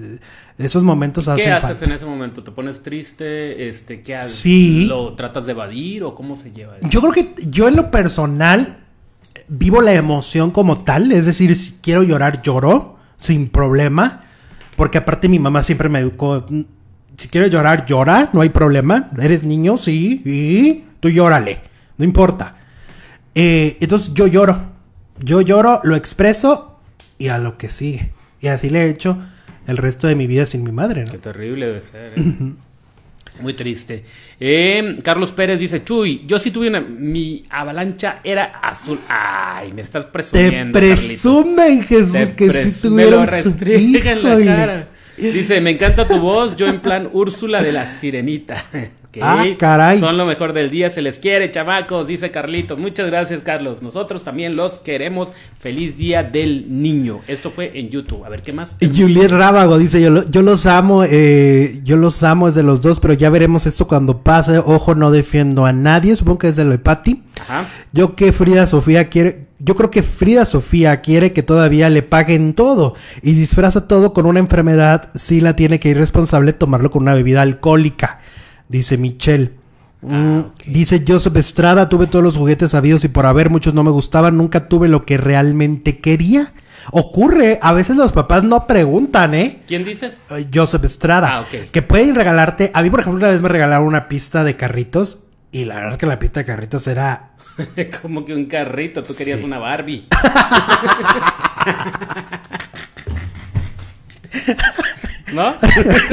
esos momentos hacen ¿Qué haces en ese momento? ¿Te pones triste? Este, ¿Qué haces? ¿Lo tratas de evadir o cómo se lleva? Yo creo que yo en lo personal vivo la emoción como tal. Es decir, si quiero llorar, lloro sin problema. Porque aparte mi mamá siempre me educó, si quieres llorar, llora, no hay problema. Eres niño, sí, y tú llórale, no importa. Eh, entonces yo lloro yo lloro, lo expreso y a lo que sigue. Y así le he hecho el resto de mi vida sin mi madre, ¿no? Qué terrible debe ser. ¿eh? Muy triste. Eh, Carlos Pérez dice, Chuy, yo sí tuve una... Mi avalancha era azul. Ay, me estás presumiendo. Te presumen, Jesús, que si sí tuvieron Me lo su en la cara. Dice, me encanta tu voz, yo en plan Úrsula de la Sirenita. [LAUGHS] Ah, caray. Son lo mejor del día, se les quiere, chavacos, dice Carlito. Muchas gracias, Carlos. Nosotros también los queremos. Feliz Día del Niño. Esto fue en YouTube. A ver, ¿qué más? Juliet Rábago dice, yo, yo los amo, eh, yo los amo desde los dos, pero ya veremos esto cuando pase. Ojo, no defiendo a nadie. Supongo que es de lo de yo que Frida Sofía quiere, yo creo que Frida Sofía quiere que todavía le paguen todo y disfraza todo con una enfermedad si la tiene que ir responsable tomarlo con una bebida alcohólica, dice Michelle. Ah, mm, dice Joseph Estrada, tuve todos los juguetes sabidos y por haber muchos no me gustaban, nunca tuve lo que realmente quería. Ocurre, a veces los papás no preguntan, ¿eh? ¿Quién dice? Joseph Estrada, ah, que pueden regalarte, a mí por ejemplo una vez me regalaron una pista de carritos y la verdad es que la pista de carritos era [LAUGHS] Como que un carrito, tú querías una Barbie. [LAUGHS] ¿No?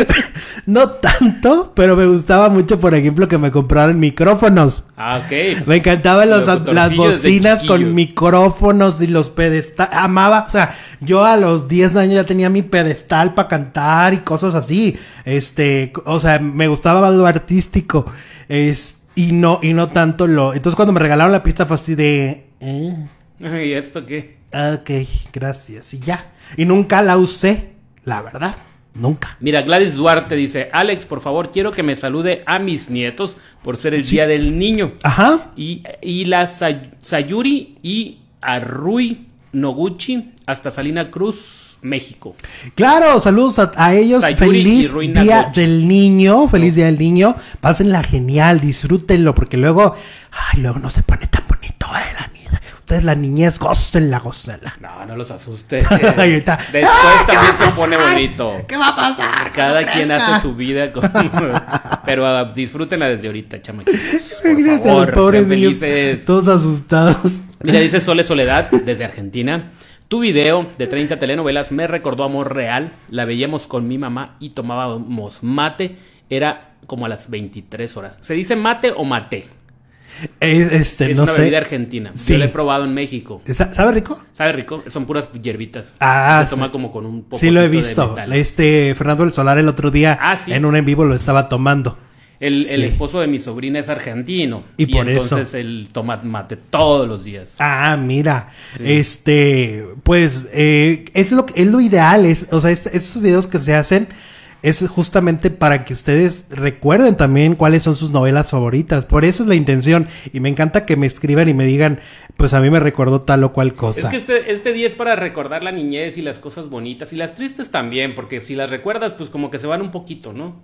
[LAUGHS] no tanto, pero me gustaba mucho, por ejemplo, que me compraran micrófonos. Ah, ok. Me encantaban las bocinas con micrófonos y los pedestales. Amaba, o sea, yo a los 10 años ya tenía mi pedestal para cantar y cosas así. Este, o sea, me gustaba lo artístico. Este y no, y no tanto lo. Entonces cuando me regalaron la pista fue así de. Eh. ¿eh? ¿Y esto qué? Ok, gracias. Y ya. Y nunca la usé, la verdad. Nunca. Mira, Gladys Duarte dice, Alex, por favor, quiero que me salude a mis nietos por ser el Día del Niño. Ajá. Y, y la Sayuri y a Rui Noguchi hasta Salina Cruz México. Claro, saludos a, ellos. feliz Día del Niño, feliz oh. Día del Niño. Pásenla genial, disfrútenlo, porque luego, ay, luego no se pone tan bonito, eh, la niña. Ustedes la niñez, góstenla, góstenla. No, no los asustes. [LAUGHS] Después también se pone bonito. ¿Qué va a pasar? Cada quien hace su vida. [LAUGHS] Pero ah, disfrútenla desde ahorita, chama. Por favor, todos asustados. Mira, dice Sole Soledad desde Argentina. Tu video de 30 telenovelas me recordó Amor Real. La veíamos con mi mamá y tomábamos mate. Era como a las 23 horas. ¿Se dice mate o mate? Este, es no una bebida argentina. Sí. Yo la he probado en México. ¿Sabe rico? Sabe rico. Son puras hierbitas. Ah. Se toma como con un poco. de Sí, lo he visto. este Fernando del Solar el otro día ah, en un en vivo lo estaba tomando. El, esposo de mi sobrina es argentino. Y, por entonces eso. él toma mate todos los días. Ah, mira. Este, pues, eh, es, lo, es lo ideal. Es, o sea, estos videos que se hacen es justamente para que ustedes recuerden también cuáles son sus novelas favoritas. Por eso es la intención. Y me encanta que me escriban y me digan, pues a mí me recordó tal o cual cosa. Es que este, este día es para recordar la niñez y las cosas bonitas y las tristes también, porque si las recuerdas, pues como que se van un poquito, ¿no?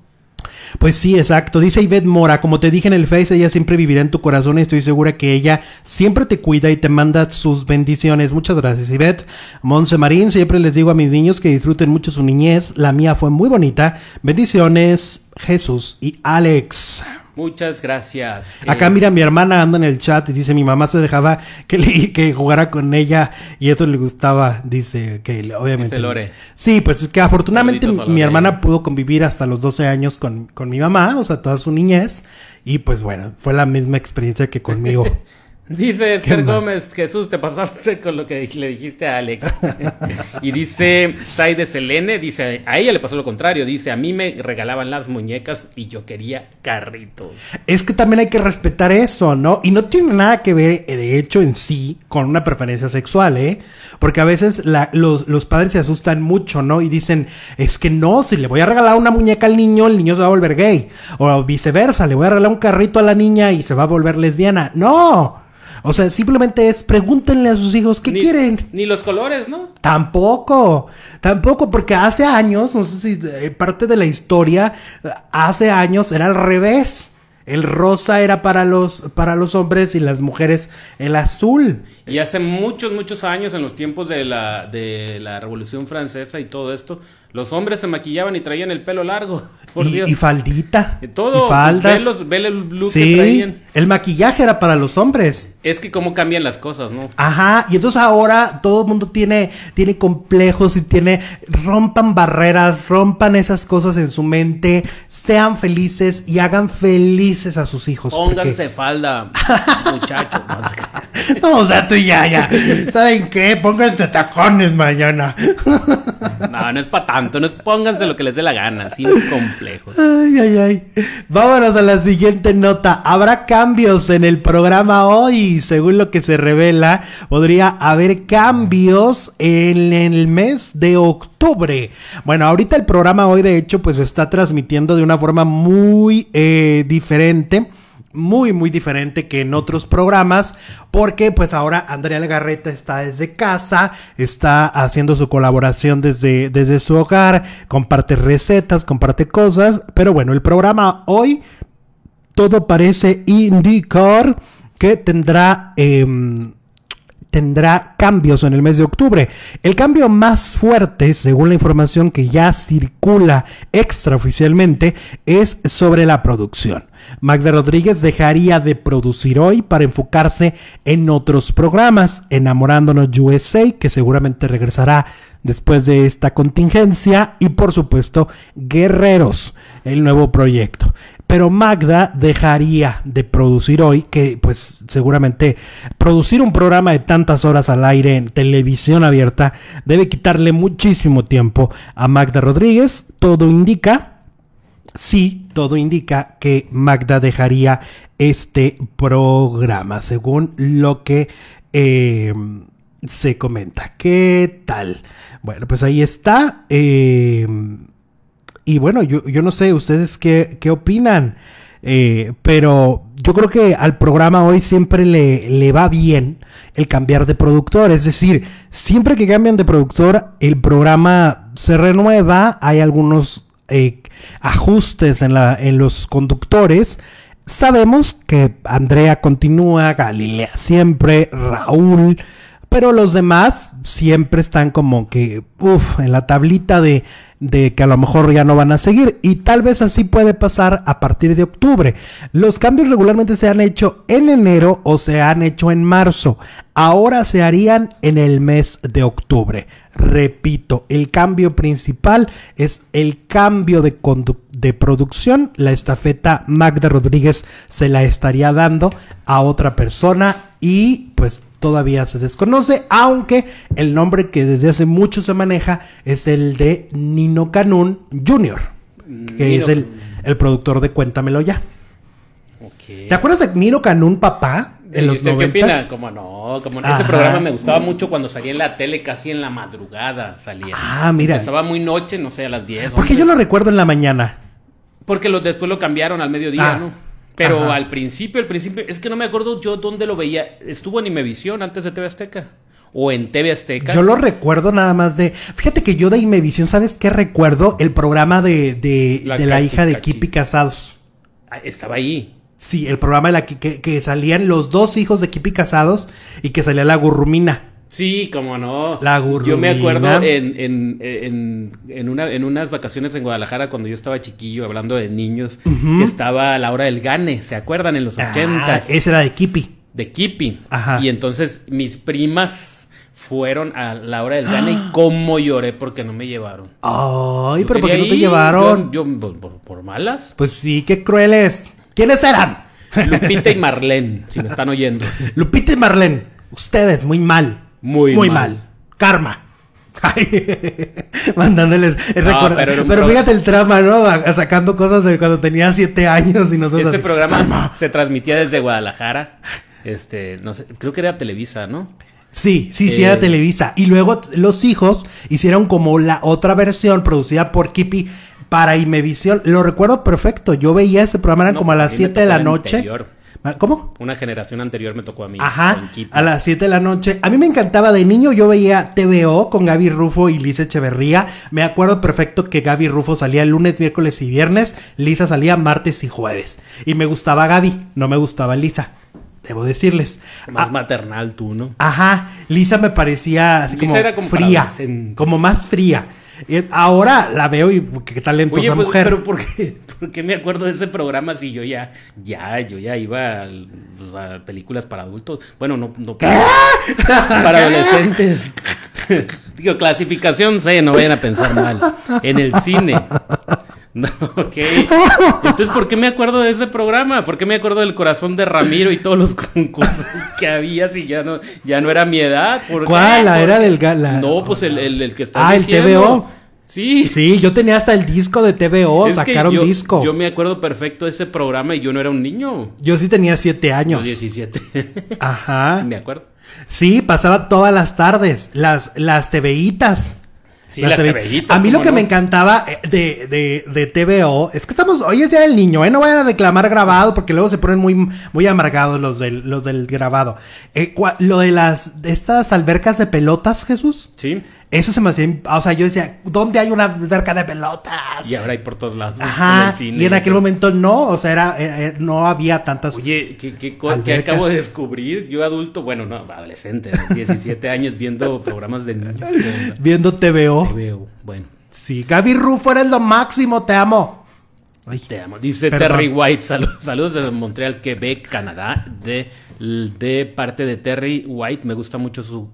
Pues sí, exacto. Dice Ivette Mora, como te dije en el Face, ella siempre vivirá en tu corazón y estoy segura que ella siempre te cuida y te manda sus bendiciones. Muchas gracias, Ivette. Monse Marín, siempre les digo a mis niños que disfruten mucho su niñez. La mía fue muy bonita. Bendiciones, Jesús y Alex. Muchas gracias. Acá eh, mira, mi hermana anda en el chat y dice, mi mamá se dejaba que, le, que jugara con ella y eso le gustaba, dice que obviamente... Lore. Sí, pues es que afortunadamente mi hermana pudo convivir hasta los 12 años con, con mi mamá, o sea, toda su niñez y pues bueno, fue la misma experiencia que conmigo. [LAUGHS] Dice Esther Gómez, Jesús, te pasaste [LAUGHS] con lo que le dijiste a Alex. [LAUGHS] y dice de Selene, dice, a ella le pasó lo contrario, dice, a mí me regalaban las muñecas y yo quería carritos. Es que también hay que respetar eso, ¿no? Y no tiene nada que ver, eh, de hecho, en sí, con una preferencia sexual, ¿eh? Porque a veces los, los padres se asustan mucho, ¿no? Y dicen, es que no, si le voy a regalar una muñeca al niño, el niño se va a volver gay. O viceversa, le voy a regalar un carrito a la niña y se va a volver lesbiana. No. O sea, simplemente es pregúntenle a sus hijos qué quieren. Ni los colores, ¿no? Tampoco, tampoco, porque hace años, no sé si eh, parte de la historia, hace años era al revés. El rosa era para los, para los hombres y las mujeres el azul. Y hace muchos, muchos años, en los tiempos de la, de la Revolución Francesa y todo esto, los hombres se maquillaban y traían el pelo largo. [LAUGHS] Por y, Dios. y faldita. Y todo. Pues, faldas. ve, el que traían. El maquillaje era para los hombres. Es que cómo cambian las cosas, ¿no? Ajá. Y entonces ahora todo el mundo tiene, tiene complejos y tiene. Rompan barreras, rompan esas cosas en su mente. Sean felices y hagan felices a sus hijos. Pónganse falda, muchachos. [LAUGHS] [LAUGHS] No, o sea, tú ya, ya. ¿Saben qué? Pónganse tacones mañana. [LAUGHS] No, no es para tanto. No es pónganse lo que les dé la gana. Sin complejos. Ay, ay, ay. Vámonos a la siguiente nota. Habrá cambios en el programa hoy. Según lo que se revela, podría haber cambios en el mes de octubre. Bueno, ahorita el programa hoy, de hecho, pues está transmitiendo de una forma muy eh, diferente muy muy diferente que en otros programas porque pues ahora Andrea Legarreta está desde casa, está haciendo su colaboración desde, desde su hogar, comparte recetas, comparte cosas, pero bueno, el programa hoy todo parece indicar que tendrá... Em, tendrá cambios en el mes de octubre. El cambio más fuerte, según la información que ya circula extraoficialmente, es sobre la producción. Magda Rodríguez dejaría de producir hoy para enfocarse en otros programas, enamorándonos USA, que seguramente regresará después de esta contingencia, y por supuesto Guerreros, el nuevo proyecto. Pero Magda dejaría de producir hoy, que pues seguramente producir un programa de tantas horas al aire en televisión abierta debe quitarle muchísimo tiempo a Magda Rodríguez. Todo indica sí, todo indica que Magda dejaría este programa, según lo que em, se comenta. ¿Qué tal? Bueno, pues ahí está. Em, y bueno, yo, no sé, ustedes qué, qué opinan, eh, pero yo creo que al programa hoy siempre le, va bien el cambiar de productor. Es decir, siempre que cambian de productor, el programa se renueva, hay algunos... Eh, ajustes en, la, en los conductores, sabemos que Andrea continúa, Galilea siempre, Raúl, pero los demás siempre están como que, uff, en la tablita de, que a lo mejor ya no van a seguir. Y tal vez así puede pasar a partir de octubre. Los cambios regularmente se han hecho en enero o se han hecho en marzo. Ahora se harían en el mes de octubre. Repito, el cambio principal es el cambio de, de producción. La estafeta Magda Rodríguez se la estaría dando a otra persona y pues todavía se desconoce, aunque el nombre que desde hace mucho se maneja es el de Nino Canún Jr., que es el, productor de Cuéntamelo Ya. ¿Te acuerdas de Nino Canún, papá? En los usted qué Como no, como en ese programa me gustaba mucho cuando salía en la tele casi en la madrugada salía. Ah, mira. Estaba muy noche, no sé, a las 10. Porque qué yo lo recuerdo en la mañana. Porque los, después lo cambiaron al mediodía, ah. ¿no? Pero al principio, al principio, es que no me acuerdo yo dónde lo veía. Estuvo en Imevisión antes de TV Azteca. O en TV Azteca. Yo lo recuerdo nada más de. Fíjate que yo de Imevisión, ¿sabes qué recuerdo? El programa de, la, hija de Casados. Ah, estaba ahí. Sí, el programa de la que, salían los dos hijos de Kipi Casados y que salía la gurrumina. Sí, como no. La Yo me acuerdo en, en, en, en, una, en unas vacaciones en Guadalajara cuando yo estaba chiquillo, hablando de niños, que estaba la hora del gane, ¿se acuerdan? En los ah, Esa era de Kipi. De Kipi. Ajá. Y entonces mis primas fueron a la hora del gane y [GASPS] cómo lloré porque no me llevaron. Ay, pero ¿por qué no te llevaron? Yo, por, por malas. Pues sí, qué crueles. ¿Quiénes eran? Lupita y [LAUGHS] Marlene, si me están oyendo. Lupita y Marlene, ustedes muy mal. Muy, mal. Karma. [LAUGHS] [LAUGHS] Mandándoles. Eh, pero, fíjate el trama, ¿no? Sacando cosas de cuando tenía siete años y nosotros. Ese programa se transmitía desde Guadalajara. Este, no sé, creo que era Televisa, ¿no? Sí, sí, sí era eh, Televisa. Y luego los hijos hicieron como la otra versión producida por Kipi para Imevisión. Lo recuerdo perfecto. Yo veía ese programa, eran como a las siete de la noche. Ah, ¿Cómo? Una generación anterior me tocó a mí. Ajá. A las 7 de la noche. A mí me encantaba de niño. Yo veía TVO con Gaby Rufo y Lisa Echeverría. Me acuerdo perfecto que Gaby Rufo salía lunes, miércoles y viernes. Lisa salía martes y jueves. Y me gustaba Gaby, no me gustaba Lisa debo decirles. Más ah, maternal tú, ¿no? Ajá, Lisa me parecía así como fría, como más fría. Ahora la veo y qué talento Oye, esa pues, Pero [LAUGHS] ¿por qué, me acuerdo de ese programa si yo ya, ya, yo ya iba pues, a, películas para adultos? Bueno, no, no [LAUGHS] para adolescentes. [LAUGHS] Digo, clasificación C, no vayan a pensar mal. En el cine. No, [LAUGHS] ok. Entonces, ¿por qué me acuerdo de ese programa? ¿Por qué me acuerdo del corazón de Ramiro y todos los [LAUGHS] concursos que había si ya no, ya no era mi edad? ¿Por ¿Cuál? era del gala? No, pues el, el, que está. Ah, el TVO. Sí. Sí, yo tenía hasta el disco de TVO, sacaron disco. Yo me acuerdo perfecto de ese programa y yo no era un niño. Yo sí tenía siete años. Yo 17. Ajá. [LAUGHS] Me acuerdo. Sí, pasaba todas las tardes, las, las TVitas. A mí lo que me encantaba eh, de, de, de, TVO es que estamos. Hoy es día del niño, ¿eh? No vayan a reclamar grabado porque luego se ponen muy, muy amargados los del, los del grabado. Eh, lo de las. De estas albercas de pelotas, Jesús. Sí. Eso se me hacía. O sea, yo decía, ¿dónde hay una verga de pelotas? Y ahora hay por todos lados. Ajá. y en aquel momento no. O sea, era, eh, eh, no había tantas. Oye, ¿qué, acabo de descubrir? Yo adulto, bueno, no, adolescente, 17 [LAUGHS] años viendo programas de niños. viendo TVO. TVO, bueno. Sí, Gaby Rufo eres lo máximo, te amo te amo. Dice Terry White, saludos desde Montreal, Quebec, Canadá, de, parte de Terry White. Me gusta mucho su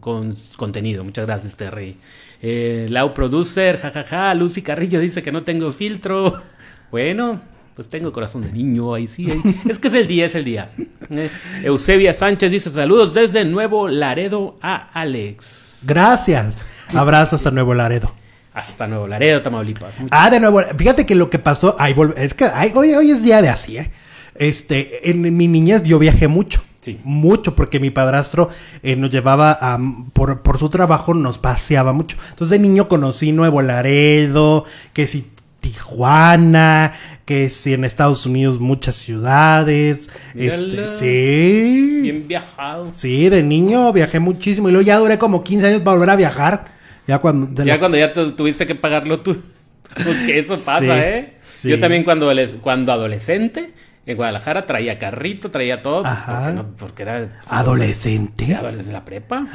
contenido. Muchas gracias, Terry. Eh, Lau Producer, jajaja, Lucy Carrillo dice que no tengo filtro. Bueno, pues tengo corazón de niño, ahí sí. Es que es el día, es el día. Eh, Eusebia Sánchez dice saludos desde Nuevo Laredo a Alex. Gracias. Abrazos a Nuevo Laredo hasta Nuevo Laredo, Tamaulipas. Ah, de nuevo. Fíjate que lo que pasó. es que hoy, hoy es día de así, ¿eh? Este, en mi niñez yo viajé mucho. Mucho, porque mi padrastro eh, nos llevaba a, por, su trabajo, nos paseaba mucho. Entonces de niño conocí Nuevo Laredo, que si Tijuana, que si en Estados Unidos muchas ciudades. Este, sí. Bien viajado. Sí, de niño viajé muchísimo y luego ya duré como 15 años para volver a viajar. Ya cuando, ya, tuviste que pagarlo tú. [LAUGHS] Porque pues eso pasa, ¿eh? Yo también cuando, cuando adolescente en Guadalajara traía carrito, traía todo. Ajá. Porque, era... ¿Adolescente? de la prepa.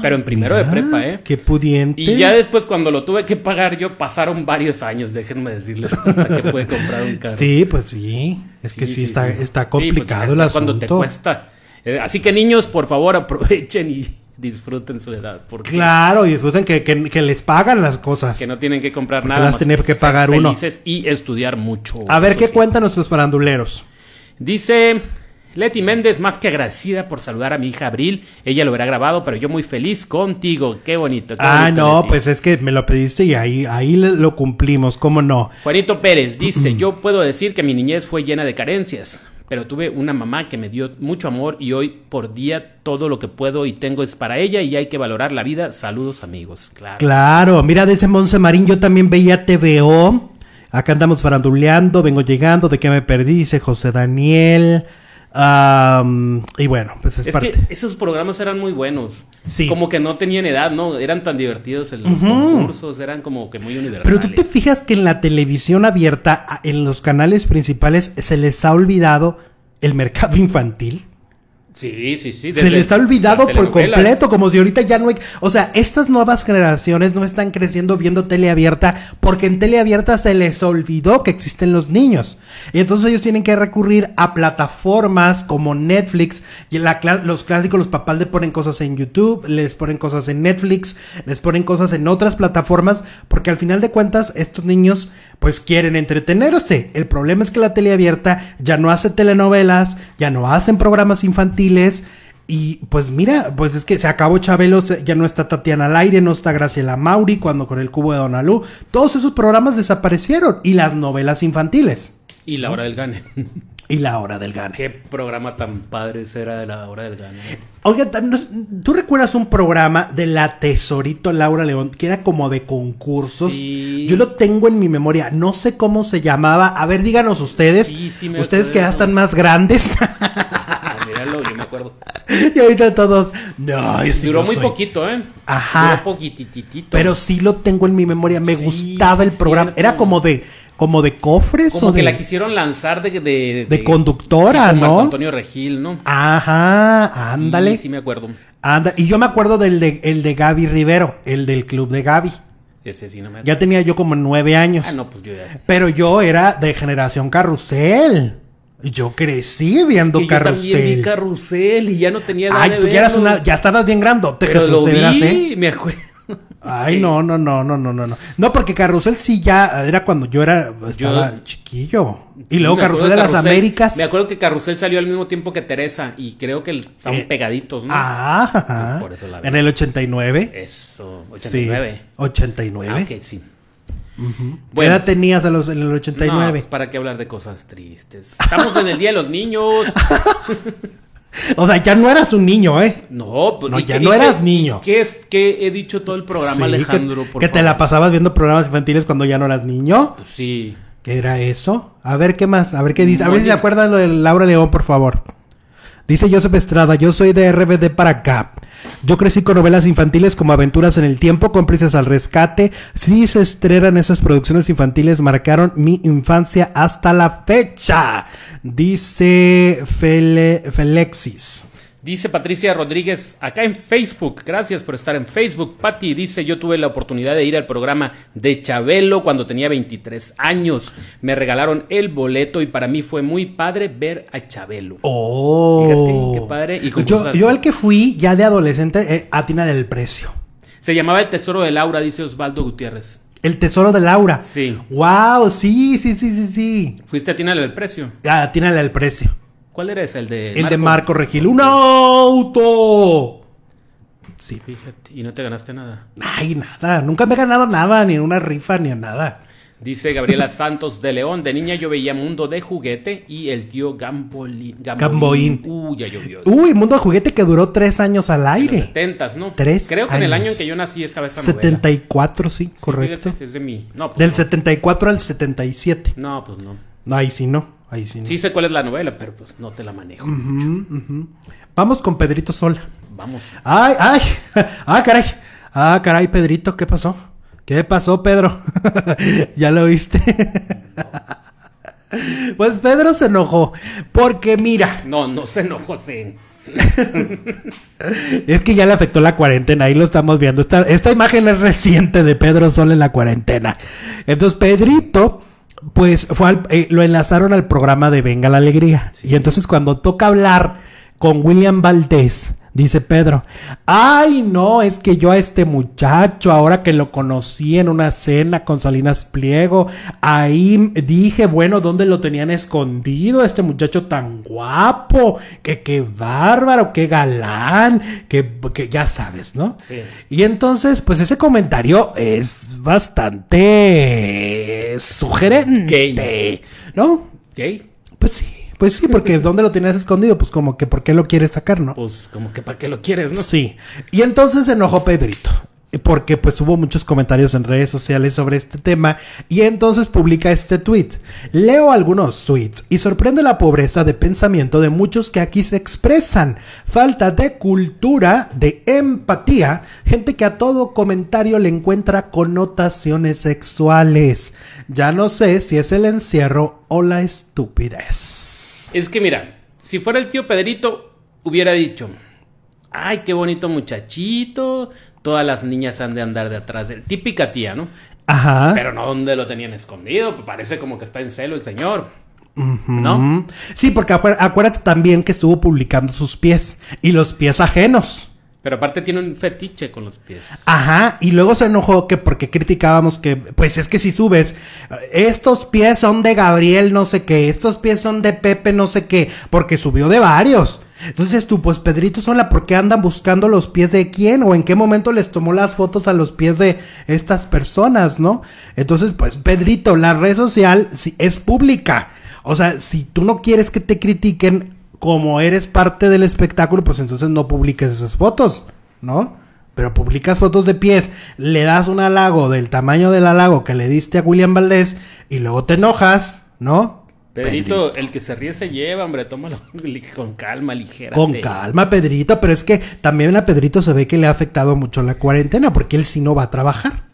[GASPS] pero en primero de prepa, ¿eh? Qué pudiente. Y ya después cuando lo tuve que pagar yo, pasaron varios años, déjenme decirles, que pude comprar un carro. [LAUGHS] Sí, pues sí. Es que sí, está, está pues, complicado el asunto. Cuando te cuesta. Eh, así que niños, por favor, aprovechen y disfruten su edad. Porque claro, y disfruten que, les pagan las cosas. Que no tienen que comprar nada. Las tienen que, pagar uno. Y estudiar mucho. A ver qué cuentan nuestros faranduleros. Dice Leti Méndez, más que agradecida por saludar a mi hija Abril. Ella lo verá grabado, pero yo muy feliz contigo. Qué bonito. ah, no, pues es que me lo pediste y ahí, ahí lo cumplimos, ¿cómo no? Juanito Pérez dice, [CLEARS THROAT] yo puedo decir que mi niñez fue llena de carencias pero tuve una mamá que me dio mucho amor y hoy por día todo lo que puedo y tengo es para ella y hay que valorar la vida. Saludos amigos. Claro, claro mira, de ese Monse Marín yo también veía TVO. Acá andamos faranduleando, vengo llegando, de qué me perdí, dice José Daniel. y bueno, pues es, parte. esos programas eran muy buenos. Como que no tenían edad, ¿no? Eran tan divertidos en los concursos, eran como que muy universales. Pero tú te fijas que en la televisión abierta, en los canales principales, se les ha olvidado el mercado infantil. Sí, Se les ha olvidado por completo, como si ahorita ya no hay... O sea, estas nuevas generaciones no están creciendo viendo tele porque en tele abierta se les olvidó que existen los niños. Y entonces ellos tienen que recurrir a plataformas como Netflix. Y los clásicos, los papás le ponen cosas en YouTube, les ponen cosas en Netflix, les ponen cosas en otras plataformas porque al final de cuentas estos niños pues quieren entretenerse. El problema es que la tele ya no hace telenovelas, ya no hacen programas infantiles y pues mira, pues es que se acabó Chabelo, ya no está Tatiana al aire, no está Graciela Mauri cuando con el cubo de Donalú. Todos esos programas desaparecieron y las novelas infantiles. Y la hora del gane. Y la hora del gane. Qué programa tan padre era de la hora del gane. Oiga, ¿tú recuerdas un programa de la tesorito Laura León que era como de concursos? Yo lo tengo en mi memoria, no sé cómo se llamaba. A ver, díganos ustedes. ustedes que ya están más grandes. [LAUGHS] yo me acuerdo. [LAUGHS] Y ahorita todos. Duró muy poquito, ¿eh? Ajá. Duró Pero sí lo tengo en mi memoria. Me gustaba el programa. Era como de. Como de cofres como o que de... la quisieron lanzar de... De, conductora, ¿no? Antonio Regil, ¿no? Ajá, ándale. Sí, me acuerdo. Anda. Y yo me acuerdo del de, el de Gaby Rivero, el del club de Gaby. Ese sí no me acuerdo. Ya tenía yo como nueve años. Ah, no, pues yo ya... Pero yo era de generación carrusel. Yo crecí viendo Carrusel. Yo también Carrusel y ya no tenía nada Ay, tú ya, eras una, ya estabas bien grande Pero lo vi, me acuerdo. Ay, no, no, no, no, no, no, no. No, porque Carrusel sí ya era cuando yo era estaba chiquillo. Y luego Carrusel de las Américas. Me acuerdo que Carrusel salió al mismo tiempo que Teresa y creo que estaban eh, pegaditos, ¿no? Ah, por eso en el 89. Eso, 89. 89. Ah, ok, sí. ¿Qué edad tenías los, en el 89? Pues, ¿Para qué hablar de cosas tristes? Estamos en el Día de los Niños. [LAUGHS] o sea, ya no eras un niño, ¿eh? No, pues, ya no eras niño. ¿Qué es he dicho todo el programa, Alejandro? Que, te la pasabas viendo programas infantiles cuando ya no eras niño. Pues sí. ¿Qué era eso? A ver qué más, a ver qué dice. A ver si se acuerdan lo de Laura León, por favor. Dice Joseph Estrada, yo soy de RBD para acá. Yo crecí con novelas infantiles como Aventuras en el Tiempo, Cómplices al Rescate. Si se estrenan esas producciones infantiles, marcaron mi infancia hasta la fecha. Dice felixis Felexis. Dice Patricia Rodríguez, acá en Facebook, gracias por estar en Facebook. Patti dice, yo tuve la oportunidad de ir al programa de Chabelo cuando tenía 23 años. Me regalaron el boleto y para mí fue muy padre ver a Chabelo. ¡Oh! qué padre. yo, yo, al que fui ya de adolescente, eh, el precio. Se llamaba El Tesoro de Laura, dice Osvaldo Gutiérrez. El tesoro de Laura. Sí. Wow, sí, sí, sí, sí, sí. Fuiste a Tínale el precio. Ah, Tínale el precio. ¿Cuál eres? El de. El Marco? de Marco Regil. ¡Un auto! Sí. Fíjate, y no te ganaste nada. Ay, nada. Nunca me he ganado nada, ni en una rifa, ni a nada. Dice Gabriela [LAUGHS] Santos de León, de niña yo veía Mundo de Juguete y el tío Gamboín. Gamboín. Uy, ya llovió. Uy, Mundo de Juguete que duró tres años al aire. Setentas, ¿no? Tres Creo que en el año en que yo nací estaba esa 74, sí, correcto. Sí, es de mí. Pues Del 74 al 77. No, pues no. Ay, sí no sí. sé cuál es la novela, pero pues no te la manejo. Vamos con Pedrito Sola. Vamos. Ay, ay. [LAUGHS] Ah, caray. Ah, caray, Pedrito, ¿qué pasó? ¿Qué pasó, Pedro? [LAUGHS] ¿Ya lo viste? [LAUGHS] pues Pedro se enojó. Porque mira. No, no se enojó, sí es que ya le afectó la cuarentena, ahí lo estamos viendo. Esta, esta imagen es reciente de Pedro Sol en la cuarentena. Entonces, Pedrito pues fue eh, lo enlazaron al programa de Venga la Alegría. Y entonces cuando toca hablar con William Valdés Dice Pedro, ay no, es que yo a este muchacho, ahora que lo conocí en una cena con Salinas Pliego, ahí dije, bueno, ¿dónde lo tenían escondido? Este muchacho tan guapo, que qué bárbaro, qué galán, que, que ya sabes, ¿no? Sí. Y entonces, pues ese comentario es bastante sugerente, ¿no? Okay. Pues sí, porque [LAUGHS] ¿dónde lo tenías escondido? Pues como que ¿por qué lo quieres sacar, no? Pues como que ¿para qué lo quieres, no? Sí. Y entonces se enojó Pedrito eh, porque pues hubo muchos comentarios en redes sociales sobre este tema y entonces publica este tweet. Leo algunos tweets y sorprende la pobreza de pensamiento de muchos que aquí se expresan, falta de cultura, de empatía, gente que a todo comentario le encuentra connotaciones sexuales. Ya no sé si es el encierro o la estupidez. Es que mira, si fuera el tío Pedrito hubiera dicho, ay, qué bonito muchachito, todas las niñas han de andar de atrás del típica tía, ¿no? Ajá. Pero no donde lo tenían escondido, parece como que está en celo el señor. ¿No? Sí, porque acuérdate también que estuvo publicando sus pies y los pies ajenos. Pero aparte tiene un fetiche con los pies. Ajá, y luego se enojó que porque criticábamos que, pues es que si subes, estos pies son de Gabriel no sé qué, estos pies son de Pepe no sé qué, porque subió de varios. Entonces tú, pues Pedrito Sola, ¿por qué andan buscando los pies de quién? ¿O en qué momento les tomó las fotos a los pies de estas personas, no? Entonces, pues Pedrito, la red social si, es pública. O sea, si tú no quieres que te critiquen como eres parte del espectáculo, pues entonces no publiques esas fotos, ¿no? Pero publicas fotos de pies, le das un halago del tamaño del halago que le diste a William Valdés y luego te enojas, ¿no? Pedrito, el que se ríe se lleva, hombre, tómalo [LAUGHS] con calma, ligera. Con calma, Pedrito, pero es que también a Pedrito se ve que le ha afectado mucho la cuarentena, porque él sí no va a trabajar,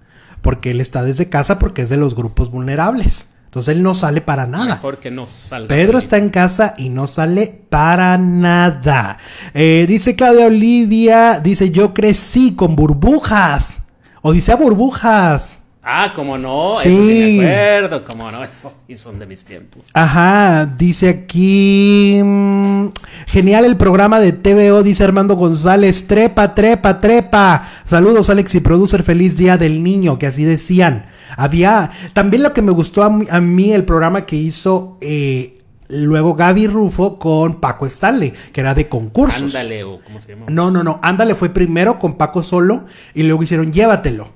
porque él está desde casa, porque es de los grupos vulnerables. Entonces él no sale para nada. Mejor que no salga. Pedro está en casa y no sale para nada. Eh, dice Claudia Olivia, dice yo crecí con burbujas. O dice a burbujas. Ah, como no, eso sí me acuerdo, como no, esos sí son de mis tiempos. Ajá, dice aquí. Mm, genial el programa de TVO, dice Armando González. Trepa, trepa, trepa. Saludos, Alex y producer, feliz día del niño, que así decían. Había. También lo que me gustó a mí, el programa que hizo. Eh, luego Gaby Rufo con Paco Stanley, que era de concursos. Ándale, cómo se llama. No, no, no. Ándale fue primero con Paco solo y luego hicieron Llévatelo.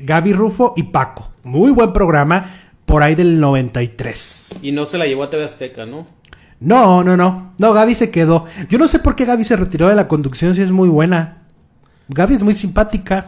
Gaby Rufo y Paco. Muy buen programa por ahí del 93. Y no se la llevó a TV Azteca, ¿no? No, no, no. No, Gaby se quedó. Yo no sé por qué Gaby se retiró de la conducción si es muy buena. Gaby es muy simpática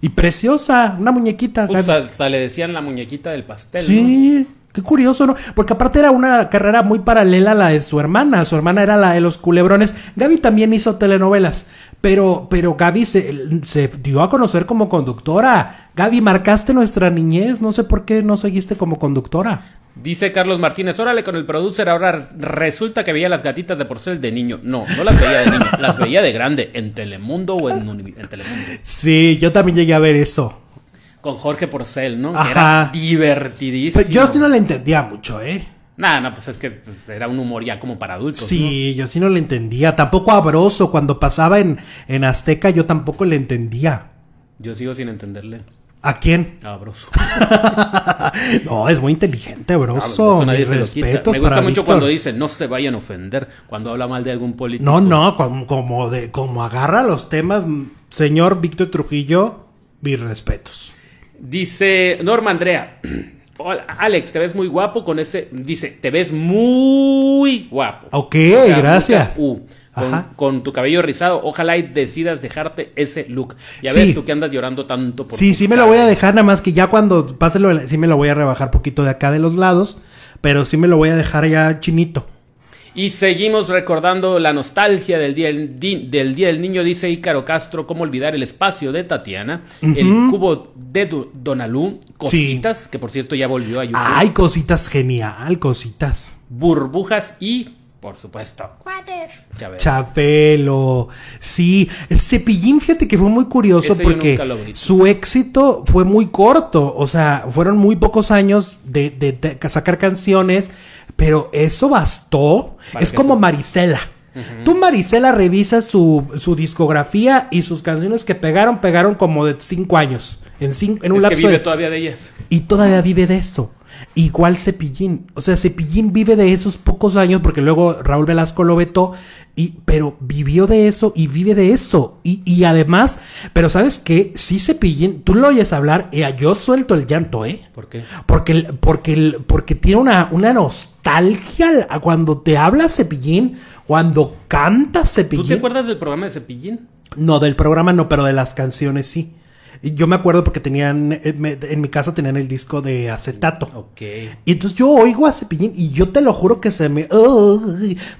y preciosa, una muñequita. O pues le decían la muñequita del pastel. Sí. Qué curioso, ¿no? Porque aparte era una carrera muy paralela a la de su hermana. Su hermana era la de los culebrones. Gaby también hizo telenovelas, pero, pero Gaby se, dio a conocer como conductora. Gaby, marcaste nuestra niñez. No sé por qué no seguiste como conductora. Dice Carlos Martínez, órale con el producer, ahora resulta que veía las gatitas de porcel de niño. No, no las veía de niño, las veía de grande, en Telemundo o en, en Telemundo. Sí, yo también llegué a ver eso con Jorge Porcel, ¿no? era divertidísimo. yo sí no le entendía mucho, ¿eh? Nada, no, pues es que pues, era un humor ya como para adultos. Sí, yo sí no le entendía. Tampoco Abroso, cuando pasaba en, en Azteca, yo tampoco le entendía. Yo sigo sin entenderle. ¿A quién? A [LAUGHS] no, es muy inteligente, ah, pues, Broso. Mis respetos Me gusta mucho cuando dice, no se vayan a ofender cuando habla mal de algún político. No, no, como, como de, como agarra los temas, señor Víctor Trujillo, mis respetos. Dice Norma Andrea. [CLEARS THROAT] Alex, te ves muy guapo con ese. Dice, te ves muy guapo. Ok, gracias. con, tu cabello rizado, ojalá y decidas dejarte ese look. Ya ves tú que andas llorando tanto por Sí, sí me lo voy a dejar, nada más que ya cuando pase lo, sí me lo voy a rebajar poquito de acá de los lados, pero sí me lo voy a dejar ya chinito. Y seguimos recordando la nostalgia del día, del día Niño, dice Ícaro Castro, cómo olvidar el espacio de Tatiana, el cubo de don Donalú, Cositas, que por cierto ya volvió a ayudar. Ay, Cositas, genial, Cositas. Burbujas y por supuesto. Chapelo Sí, el cepillín, fíjate que fue muy curioso porque su éxito fue muy corto. O sea, fueron muy pocos años de, sacar canciones, pero eso bastó. es como Maricela. Marisela. Tú, Marisela, revisas su, discografía y sus canciones que pegaron, pegaron como de cinco años. En, en un de... todavía Y todavía vive de eso. Igual Cepillín. O sea, Cepillín vive de esos pocos años, porque luego Raúl Velasco lo vetó, y, pero vivió de eso y vive de eso. Y, además, pero sabes que si Cepillín, tú lo oyes hablar, yo suelto el llanto, ¿eh? ¿Por qué? Porque, porque, porque tiene una, una nostalgia cuando te habla Cepillín, cuando canta Cepillín. ¿Tú te acuerdas del programa de Cepillín? No, del programa no, pero de las canciones sí. Yo me acuerdo porque tenían, eh, en mi casa tenían el disco de acetato. Ok. Y entonces yo oigo a Cepillín y yo te lo juro que se me...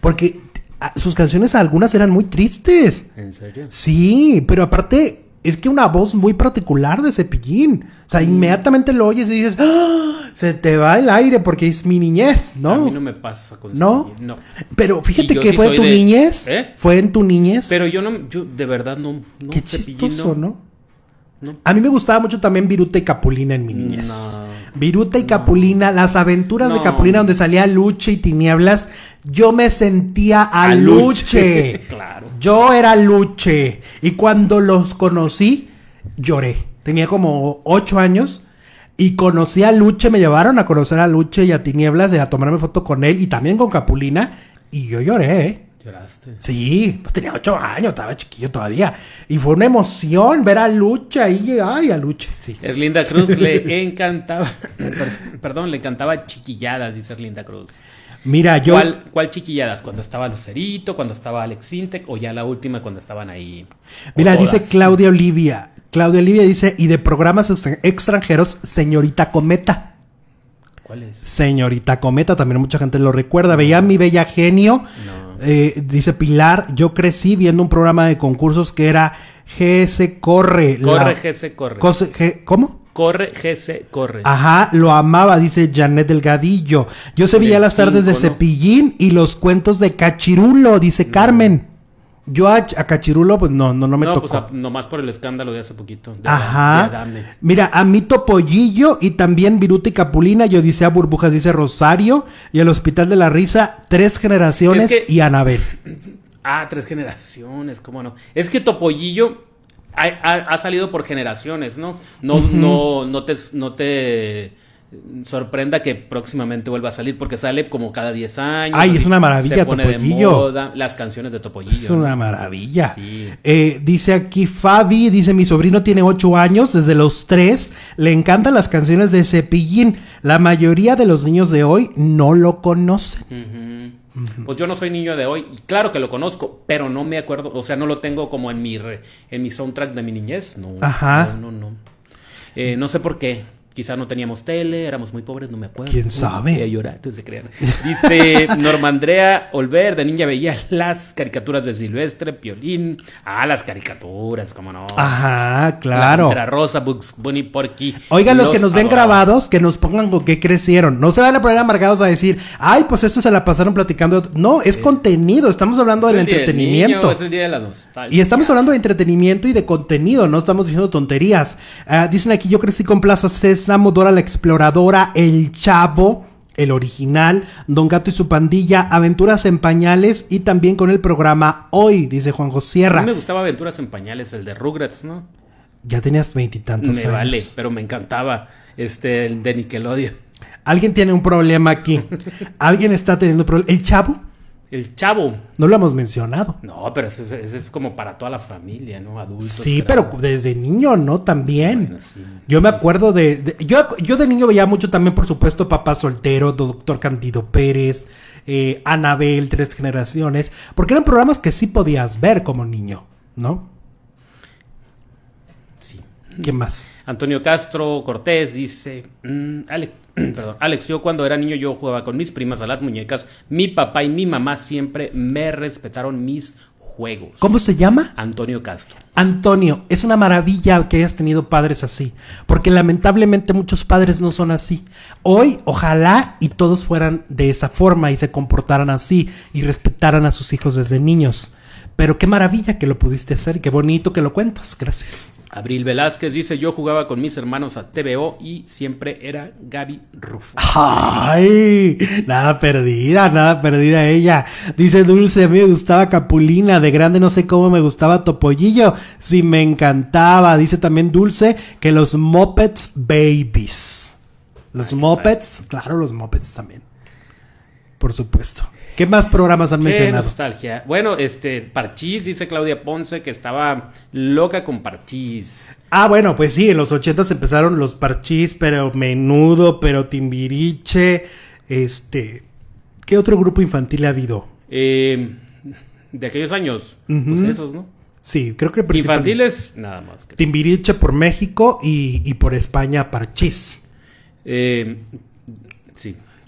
porque ah, sus canciones algunas eran muy tristes. ¿En serio? Sí, pero aparte es que una voz muy particular de Cepillín. O sea, inmediatamente lo oyes y dices, ¡Ah! se te va el aire porque es mi niñez, ¿no? A mí no me pasa con ¿No? no. Pero fíjate que fue en tu niñez. ¿Eh? Fue en tu niñez. Pero yo no, yo de verdad no. no Qué ¿no? A mí me gustaba mucho también Viruta y Capulina en mi niñez. Viruta y Capulina, las aventuras de Capulina donde salía Luche y Tinieblas, yo me sentía a, Luche. [LAUGHS] claro. Yo era Luche. Y cuando los conocí, lloré. Tenía como ocho años y conocí a Luche, me llevaron a conocer a Luche y a Tinieblas, de a tomarme foto con él y también con Capulina. Y yo lloré, ¿eh? Lloraste. Sí, pues tenía ocho años, estaba chiquillo todavía. Y fue una emoción ver a Lucha ahí Ay, a Lucha, sí. Erlinda Cruz le [LAUGHS] encantaba, perdón, le encantaba chiquilladas, dice Erlinda Cruz. Mira, yo. ¿Cuál, ¿Cuál, chiquilladas? ¿Cuando estaba Lucerito? ¿Cuando estaba Alex sintec ¿O ya la última cuando estaban ahí? Mira, dice Claudia Olivia. Claudia Olivia dice: y de programas extranjeros, señorita Cometa. ¿Cuál es? Señorita Cometa, también mucha gente lo recuerda. Veía mi bella genio. No. Eh, dice Pilar, yo crecí viendo un programa de concursos que era GS Corre. Corre, GS Corre. ¿Cómo? Corre, GC, corre. Ajá, lo amaba, dice Janet Delgadillo. Yo se veía las tardes de Cepillín y los cuentos de Cachirulo, dice mm. Carmen. Yo a, Cachirulo, pues no, no, no me no, Pues nomás por el escándalo de hace poquito. Ajá. Mira, a Mito Pollillo y también Viruti Capulina, yo dice a Burbujas, dice Rosario y el Hospital de la Risa, tres generaciones y Anabel. [CLEARS THROAT] Ah, tres generaciones, cómo no. Es que Topollillo ha, ha, salido por generaciones, ¿no? No, no, no te, no te sorprenda que próximamente vuelva a salir porque sale como cada 10 años. Ay, es una maravilla, se las canciones de Topollillo. Es una maravilla. Eh, dice aquí Fabi, dice mi sobrino tiene 8 años, desde los 3 le encantan las canciones de Cepillín. La mayoría de los niños de hoy no lo conocen. Pues yo no soy niño de hoy, y claro que lo conozco, pero no me acuerdo, o sea, no lo tengo como en mi en mi soundtrack de mi niñez, no. Ajá. No, no, no. Eh, no sé por qué, Quizá no teníamos tele, éramos muy pobres, no me acuerdo. ¿Quién sabe? a llorar, Dice [LAUGHS] Normandrea Olver, de niña veía las caricaturas de Silvestre, Piolín. Ah, las caricaturas, cómo no. Ajá, claro. La Rosa, Bugs Bunny, Porky. Oigan, los, que nos ven grabados, que nos pongan con qué crecieron. No se van a poner amargados a decir, ay, pues esto se la pasaron platicando. No, es contenido, estamos hablando del entretenimiento. y estamos hablando de entretenimiento y de contenido, no estamos diciendo tonterías. Ah, dicen aquí, yo crecí con plazas la Dora la Exploradora, El Chavo, el original, Don Gato y su pandilla, Aventuras en Pañales y también con el programa Hoy, dice Juan José Sierra. A mí me gustaba Aventuras en Pañales, el de Rugrats, ¿no? Ya tenías veintitantos años. Me vale, pero me encantaba este el de Nickelodeon. Alguien tiene un problema aquí. [LAUGHS] Alguien está teniendo problemas. ¿El chavo? El Chavo. No lo hemos mencionado. No, pero es, es como para toda la familia, ¿no? Adultos. Sí, pero desde niño, ¿no? También. yo me acuerdo de, yo, de niño veía mucho también, por supuesto, Papá Soltero, Doctor Candido Pérez, eh, Anabel, Tres Generaciones, porque eran programas que sí podías ver como niño, ¿no? ¿Quién más? Antonio Castro Cortés dice, mm, [CLEARS THROAT] Alex, yo cuando era niño yo jugaba con mis primas a las muñecas. Mi papá y mi mamá siempre me respetaron mis juegos. ¿Cómo se llama? Antonio Castro. Antonio, es una maravilla que hayas tenido padres así, porque lamentablemente muchos padres no son así. Hoy, ojalá y todos fueran de esa forma y se comportaran así y respetaran a sus hijos desde niños. Pero qué maravilla que lo pudiste hacer qué bonito que lo cuentas. Gracias. Abril Velázquez dice: Yo jugaba con mis hermanos a TVO y siempre era Gaby Rufo. ¡Ay! Nada perdida, nada perdida ella. Dice Dulce: A mí me gustaba Capulina. De grande no sé cómo me gustaba Topollillo. Sí, me encantaba. Dice también Dulce que los Muppets Babies. Los Moppets, claro, los Muppets también. Por supuesto. ¿Qué más programas han Qué nostalgia. Bueno, este, Parchís, dice Claudia Ponce, que estaba loca con Parchís. Ah, bueno, pues sí, en los ochentas empezaron los Parchís, pero Menudo, pero Timbiriche, este... ¿Qué otro grupo infantil ha habido? Em, de aquellos años, pues esos, ¿no? Sí, creo que infantiles nada más. Timbiriche por México y, y por España Parchís. Eh,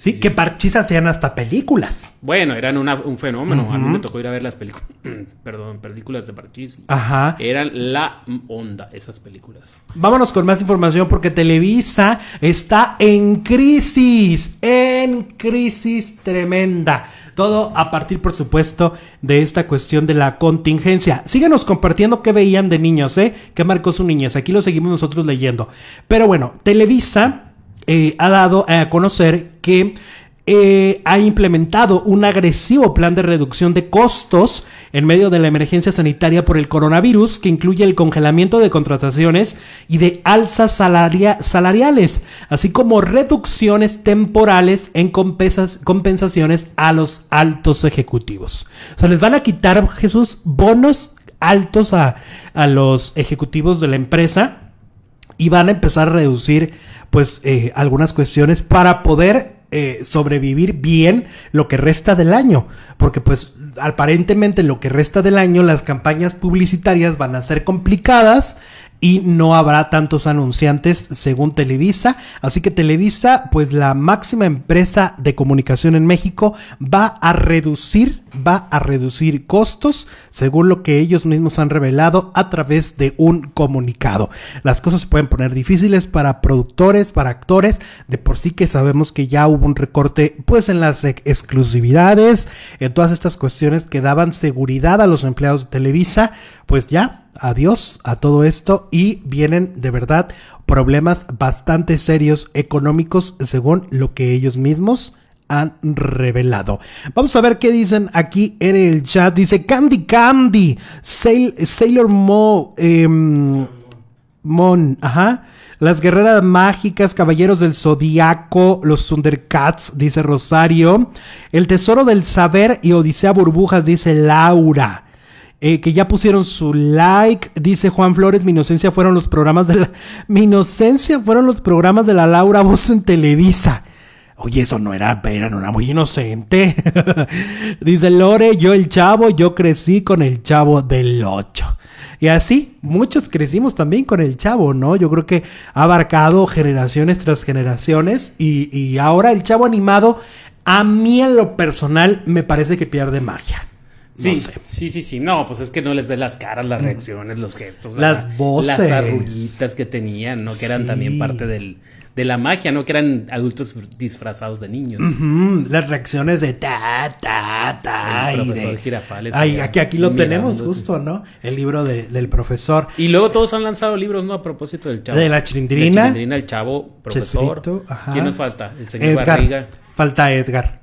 Sí, que parchizas sean hasta películas. Bueno, eran un fenómeno. A mí me tocó ir a ver las películas. [CLEARS THROAT] Perdón, películas de parchís. Ajá. Eran la onda esas películas. Vámonos con más información porque Televisa está en crisis. En crisis tremenda. Todo a partir, por supuesto, de esta cuestión de la contingencia. Síguenos compartiendo qué veían de niños, ¿eh? ¿Qué marcó su niñez? Aquí lo seguimos nosotros leyendo. Pero bueno, Televisa eh, ha dado a conocer que eh, ha implementado un agresivo plan de reducción de costos en medio de la emergencia sanitaria por el coronavirus, que incluye el congelamiento de contrataciones y de alzas salariales, así como reducciones temporales en compensaciones a los altos ejecutivos. O sea, les van a quitar, Jesús, bonos altos a, a los ejecutivos de la empresa y van a empezar a reducir pues eh, algunas cuestiones para poder eh, sobrevivir bien lo que resta del año, porque pues aparentemente lo que resta del año las campañas publicitarias van a ser complicadas y no habrá tantos anunciantes según Televisa. Así que Televisa, pues la máxima empresa de comunicación en México, va a reducir, va a reducir costos según lo que ellos mismos han revelado a través de un comunicado. Las cosas se pueden poner difíciles para productores, para actores, de por sí que sabemos que ya hubo un recorte pues en las exclusividades, en todas estas cuestiones que daban seguridad a los empleados de Televisa, pues ya, adiós a todo esto y vienen de verdad problemas bastante serios económicos según lo que ellos mismos han revelado. Vamos a ver qué dicen aquí en el chat. Dice Candy Candy, Sailor Mo, em, Mon, ajá. Las guerreras mágicas, caballeros del zodiaco, los Thundercats, dice Rosario. El tesoro del saber y Odisea Burbujas, dice Laura. Eh, que ya pusieron su like. Dice Juan Flores, mi inocencia fueron los programas de la... [LAUGHS] Mi inocencia fueron los programas de la Laura voz en Televisa. Oye, eso no era, era, no era muy inocente. [LAUGHS] dice Lore, yo el chavo, yo crecí con el chavo del 8. Y así, muchos crecimos también con el chavo, ¿no? Yo creo que ha abarcado generaciones tras generaciones y, y ahora el chavo animado, a mí en lo personal, me parece que pierde magia. sí, sí, sí, sí. No, pues es que no les ve las caras, las mm. reacciones, los gestos. Las voces. Las arruguitas que tenían, ¿no? Que eran también parte del, de la magia, ¿no? Que eran adultos disfrazados de niños. Las reacciones de ta, ta, ta. y profesor de... Girafales. aquí, aquí lo tenemos justo, ¿no? El libro del profesor. Y luego todos han lanzado libros, ¿no? A propósito del chavo. De la chilindrina. De la chilindrina, el chavo, profesor. ¿Quién nos falta? El señor Edgar. Barriga. Falta Edgar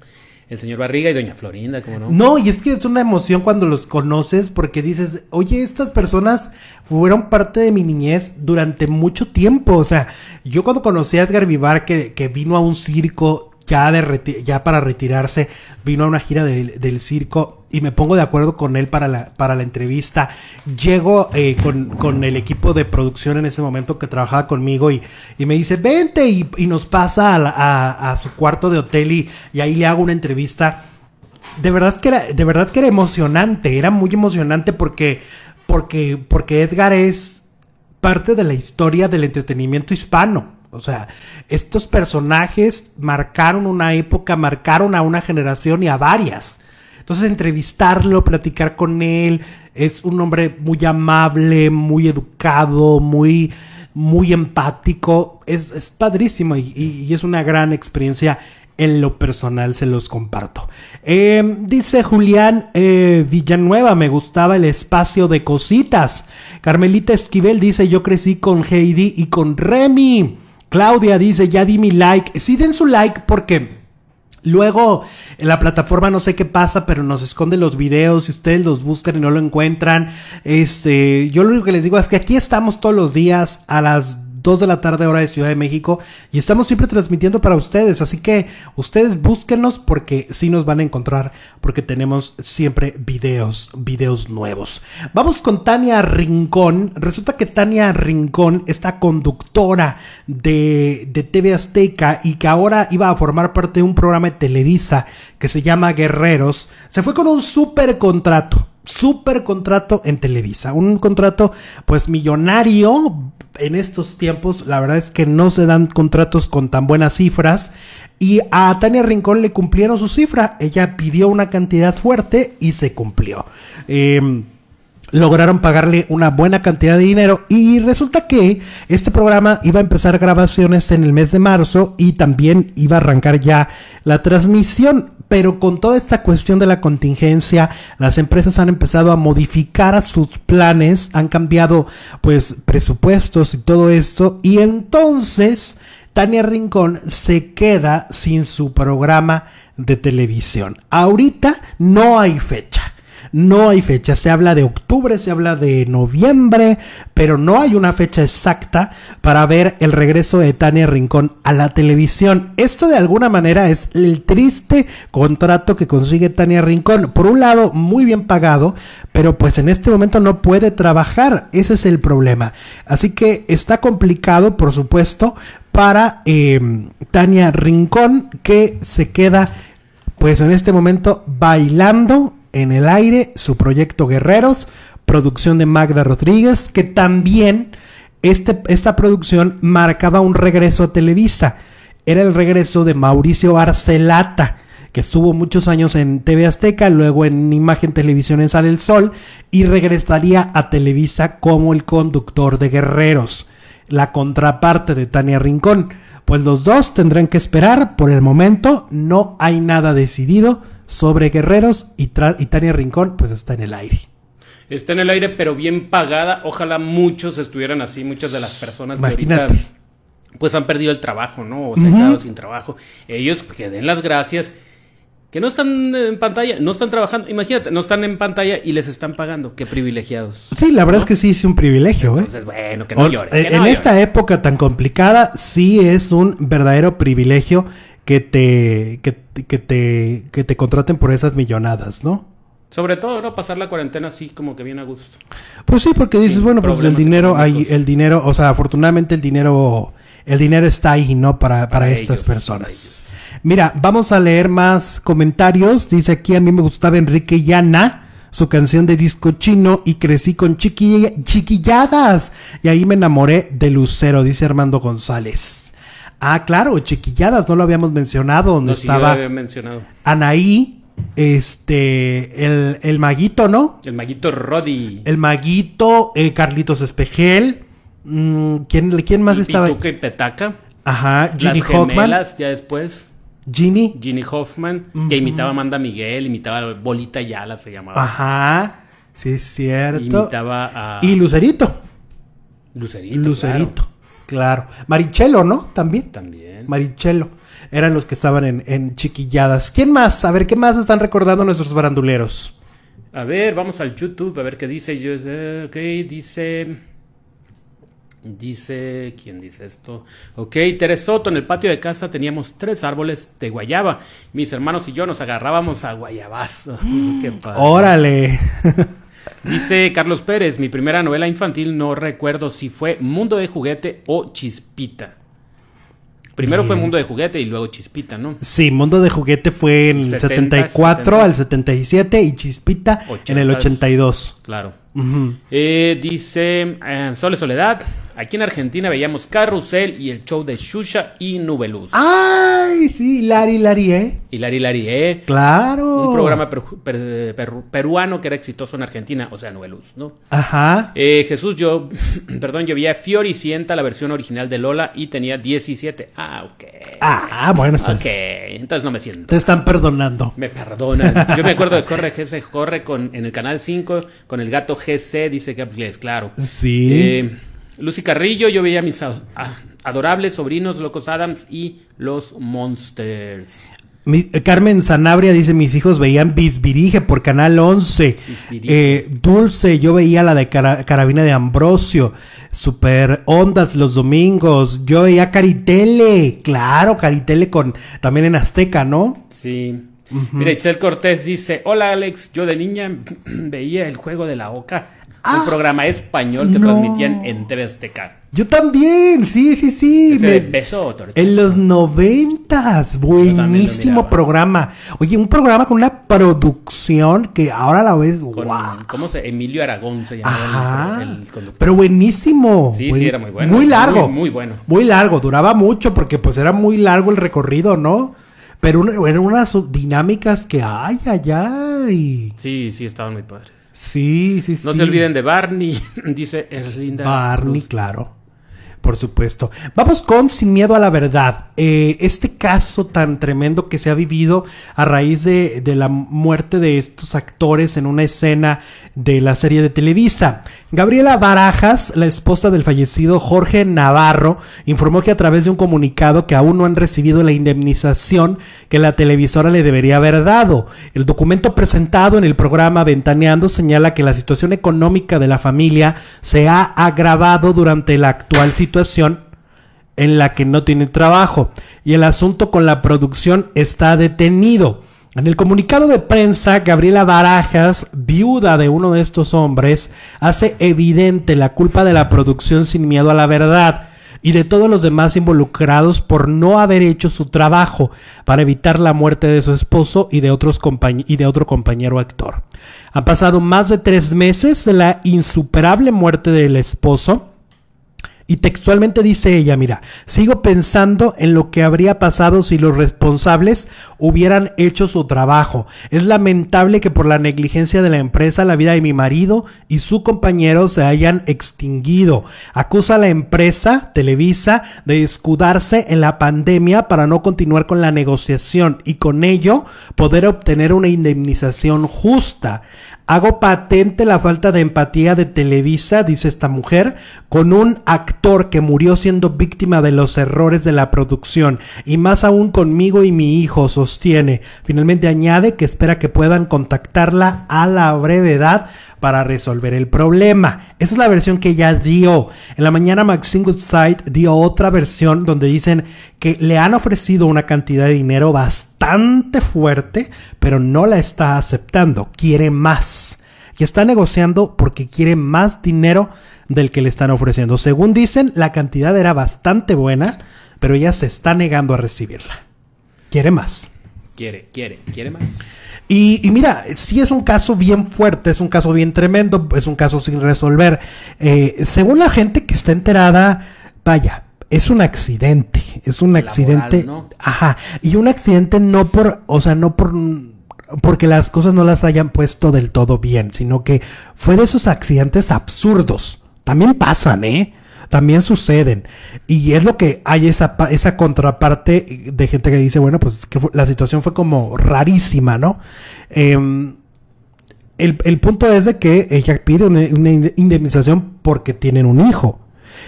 el señor Barriga y doña Florinda, cómo no. No, y es que es una emoción cuando los conoces porque dices, oye, estas personas fueron parte de mi niñez durante mucho tiempo. O sea, yo cuando conocí a Edgar Vivar, que, que vino a un circo ya, para retirarse, vino a una gira del, circo y me pongo de acuerdo con él para la, entrevista. Llego eh, con, el equipo de producción en ese momento que trabajaba conmigo y, me dice, vente y, nos pasa a, su cuarto de hotel y, ahí le hago una entrevista. De verdad, que era, de verdad que era emocionante, era muy emocionante porque, porque Edgar es parte de la historia del entretenimiento hispano o sea, estos personajes marcaron una época, marcaron a una generación y a varias. Entonces entrevistarlo, platicar con él, es un hombre muy amable, muy educado, muy, muy empático. Es, padrísimo y, es una gran experiencia. En lo personal se los comparto. Em, dice Julián eh, Villanueva, me gustaba el espacio de cositas. Carmelita Esquivel dice, yo crecí con Heidi y con Remy. Claudia dice, ya di mi like. Sí, den su like porque... Luego, en la plataforma no sé qué pasa, pero nos esconde los videos. Si ustedes los buscan y no lo encuentran, este, yo lo único que les digo es que aquí estamos todos los días a las 2 de la tarde hora de Ciudad de México y estamos siempre transmitiendo para ustedes, así que ustedes búsquenos porque sí nos van a encontrar porque tenemos siempre videos, videos nuevos. Vamos con Tania Rincón, resulta que Tania Rincón, esta conductora de, de TV Azteca y que ahora iba a formar parte de un programa de Televisa que se llama Guerreros, se fue con un super contrato super contrato en Televisa. Un contrato pues millonario, en estos tiempos, la verdad es que no se dan contratos con tan buenas cifras. Y a Tania Rincón le cumplieron su cifra. Ella pidió una cantidad fuerte y se cumplió. Em, lograron pagarle una buena cantidad de dinero y resulta que este programa iba a empezar grabaciones en el mes de marzo y también iba a arrancar ya la transmisión. Pero con toda esta cuestión de la contingencia, las empresas han empezado a modificar a sus planes, han cambiado pues presupuestos y todo esto. Y entonces Tania Rincón se queda sin su programa de televisión. Ahorita no hay fecha no hay fecha. Se habla de octubre, se habla de noviembre, pero no hay una fecha exacta para ver el regreso de Tania Rincón a la televisión. Esto de alguna manera es el triste contrato que consigue Tania Rincón. Por un lado, muy bien pagado, pero pues en este momento no puede trabajar. Ese es el problema. Así que está complicado, por supuesto, para em, Tania Rincón que se queda pues en este momento bailando en el aire, su proyecto Guerreros, producción de Magda Rodríguez, que también este, esta producción marcaba un regreso a Televisa. Era el regreso de Mauricio Barcelata que estuvo muchos años en TV Azteca, luego en Imagen Televisión en Sale el Sol, y regresaría a Televisa como el conductor de Guerreros, la contraparte de Tania Rincón. Pues los dos tendrán que esperar, por el momento no hay nada decidido sobre guerreros y, Tania Rincón, pues está en el aire está en el aire, pero bien pagada. Ojalá muchos estuvieran así, muchas de las personas que ahorita, pues han perdido el trabajo, ¿no? O se han quedado sin trabajo. Ellos que den las gracias. Que no están en pantalla, no están trabajando, imagínate, no están en pantalla y les están pagando, qué privilegiados. Sí, la verdad es que sí es un privilegio, ¿eh? bueno, que no llores. en esta época tan complicada, sí es un verdadero privilegio que te, que, te, que te contraten por esas millonadas, ¿no? Sobre todo, ¿no? Pasar la cuarentena así como que viene a gusto. Pues sí, porque dices, bueno, pues el dinero, hay, el dinero, o sea, afortunadamente el dinero, el dinero está ahí, ¿no? Para, estas personas. Mira, vamos a leer más comentarios. Dice aquí, a mí me gustaba Enrique Llana. Su canción de disco chino y crecí con chiquilladas. Y ahí me enamoré de Lucero, dice Armando González. Ah, claro, Chiquilladas, no lo habíamos mencionado, donde no, estaba sí, mencionado. Anaí, este, el, el, maguito, ¿no? El maguito Roddy. El maguito, eh, Carlitos Espejel. Mm, ¿quién, ¿Quién más estaba? Pituca y Petaca. Ajá, Ginny Las Hoffman. ya después. Ginny. Ginny Hoffman, que mm. imitaba a Amanda Miguel, imitaba a Bolita Yala, se llamaba. Ajá, sí es cierto. Imitaba a... Y Lucerito. Lucerito. Lucerito. Claro. Marichelo, ¿no? También. También. Marichelo. Eran los que estaban en, chiquilladas. ¿Quién más? A ver, ¿qué más están recordando nuestros baranduleros? A ver, vamos al YouTube, a ver qué dice. Eh, ok, dice. Dice, ¿quién dice esto? Ok, Teresoto, en el patio de casa teníamos tres árboles de guayaba. Mis hermanos y yo nos agarrábamos a guayabazo. [LAUGHS] ¡Qué ¡Órale! [LAUGHS] Dice Carlos Pérez, mi primera novela infantil no recuerdo si fue Mundo de Juguete o Chispita. Primero fue Mundo de Juguete y luego Chispita, ¿no? Sí, Mundo de Juguete fue en el setenta 74 cuatro, al 77 y Chispita en el 82. Claro. Eh, dice eh, Sole Soledad. Aquí en Argentina veíamos Carrusel y el show de Shusha y Nubeluz. ¡Ay! Sí, Lari Lari, ¿eh? Y Lari Lari, ¿eh? ¡Claro! Un programa peruano que era exitoso en Argentina, o sea, Nubeluz, ¿no? Ajá. Eh, Jesús, yo, [CLEARS THROAT] perdón, yo vi a sienta la versión original de Lola, y tenía 17. Ah, ok. Ah, bueno, entonces. Ok, entonces no me siento. Te están perdonando. Me perdonan. Yo me acuerdo de Corre, corre con, en el canal 5 con el gato G. GC, dice pues, es claro. Sí. Eh, Lucy Carrillo, yo veía mis adorables sobrinos, Locos Adams y los Monsters. Eh, Carmen Sanabria dice, mis hijos veían Bisbirige por Canal 11. Eh, Dulce, yo veía la de Carabina de Ambrosio. Super Ondas los domingos. Yo veía Caritele. Claro, Caritele con, también en Azteca, ¿no? Sí. Cortés dice, hola Alex, yo de niña [CLEARS THROAT] veía el juego de la Oca, un ah, programa español que transmitían en TV Yo también, sí, sí, sí. Me... besó en los noventas, buenísimo programa. Oye, un programa con una producción que ahora la ves, ¿Cómo se? Emilio Aragón se llamaba el, Pero buenísimo. Sí, sí, era muy bueno. Muy largo. muy bueno. Muy largo, duraba mucho porque pues era muy largo el recorrido, ¿no? Pero eran unas dinámicas que hay allá Sí, sí, estaban muy padres. Sí, sí, sí. No se olviden de Barney, [LAUGHS] dice Erlinda. Barney, claro. Por supuesto. Vamos con Sin Miedo a la Verdad. Eh, este caso tan tremendo que se ha vivido a raíz de, de la muerte de estos actores en una escena de la serie de Televisa. Gabriela Barajas, la esposa del fallecido Jorge Navarro, informó que a través de un comunicado que aún no han recibido la indemnización que la televisora le debería haber dado. El documento presentado en el programa Ventaneando señala que la situación económica de la familia se ha agravado durante la actual situación en la que no tiene trabajo y el asunto con la producción está detenido. En el comunicado de prensa, Gabriela Barajas, viuda de uno de estos hombres, hace evidente la culpa de la producción sin miedo a la verdad y de todos los demás involucrados por no haber hecho su trabajo para evitar la muerte de su esposo y de, otros y de otro compañero actor. Han pasado más de tres meses de la insuperable muerte del esposo y textualmente dice ella, mira, sigo pensando en lo que habría pasado si los responsables hubieran hecho su trabajo. Es lamentable que por la negligencia de la empresa la vida de mi marido y su compañero se hayan extinguido. Acusa a la empresa, Televisa, de escudarse en la pandemia para no continuar con la negociación y con ello poder obtener una indemnización justa. Hago patente la falta de empatía de Televisa, dice esta mujer, con un actor que murió siendo víctima de los errores de la producción, y más aún conmigo y mi hijo, sostiene. Finalmente añade que espera que puedan contactarla a la brevedad para resolver el problema. Esa es la versión que ella dio. En la mañana Maxine Goodside dio otra versión donde dicen que le han ofrecido una cantidad de dinero bastante fuerte, pero no la está aceptando, quiere más. Y está negociando porque quiere más dinero del que le están ofreciendo. Según dicen, la cantidad era bastante buena, pero ella se está negando a recibirla. Quiere más. Quiere, quiere, quiere más. Y, mira, sí es un caso bien fuerte, es un caso bien tremendo, es un caso sin resolver. Eh, según la gente que está enterada, vaya, es un accidente, es un accidente, ajá, y un accidente no por, o sea, no por porque las cosas no las hayan puesto del todo bien, sino que fue de esos accidentes absurdos. También pasan, ¿eh? También suceden. Y es lo que hay esa, esa contraparte de gente que dice, bueno, pues que la situación fue como rarísima, ¿no? Em, el, punto es de que ella pide una, una, indemnización porque tienen un hijo.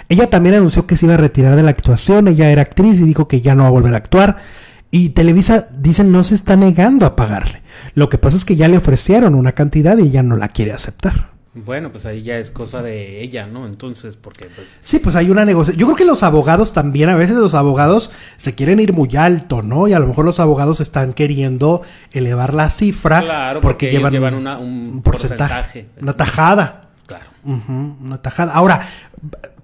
Ella también anunció que se iba a retirar de la actuación, ella era actriz y dijo que ya no va a volver a actuar. Y Televisa dicen, no se está negando a pagarle. Lo que pasa es que ya le ofrecieron una cantidad y ya no la quiere aceptar. Bueno, pues ahí ya es cosa de ella, ¿no? Entonces, porque pues... Sí, pues hay una negociación. Yo creo que los abogados también, a veces los abogados se quieren ir muy alto, ¿no? Y a lo mejor los abogados están queriendo elevar la cifra claro, porque, llevan, una, un porcentaje, una tajada. Claro. una tajada. Ahora,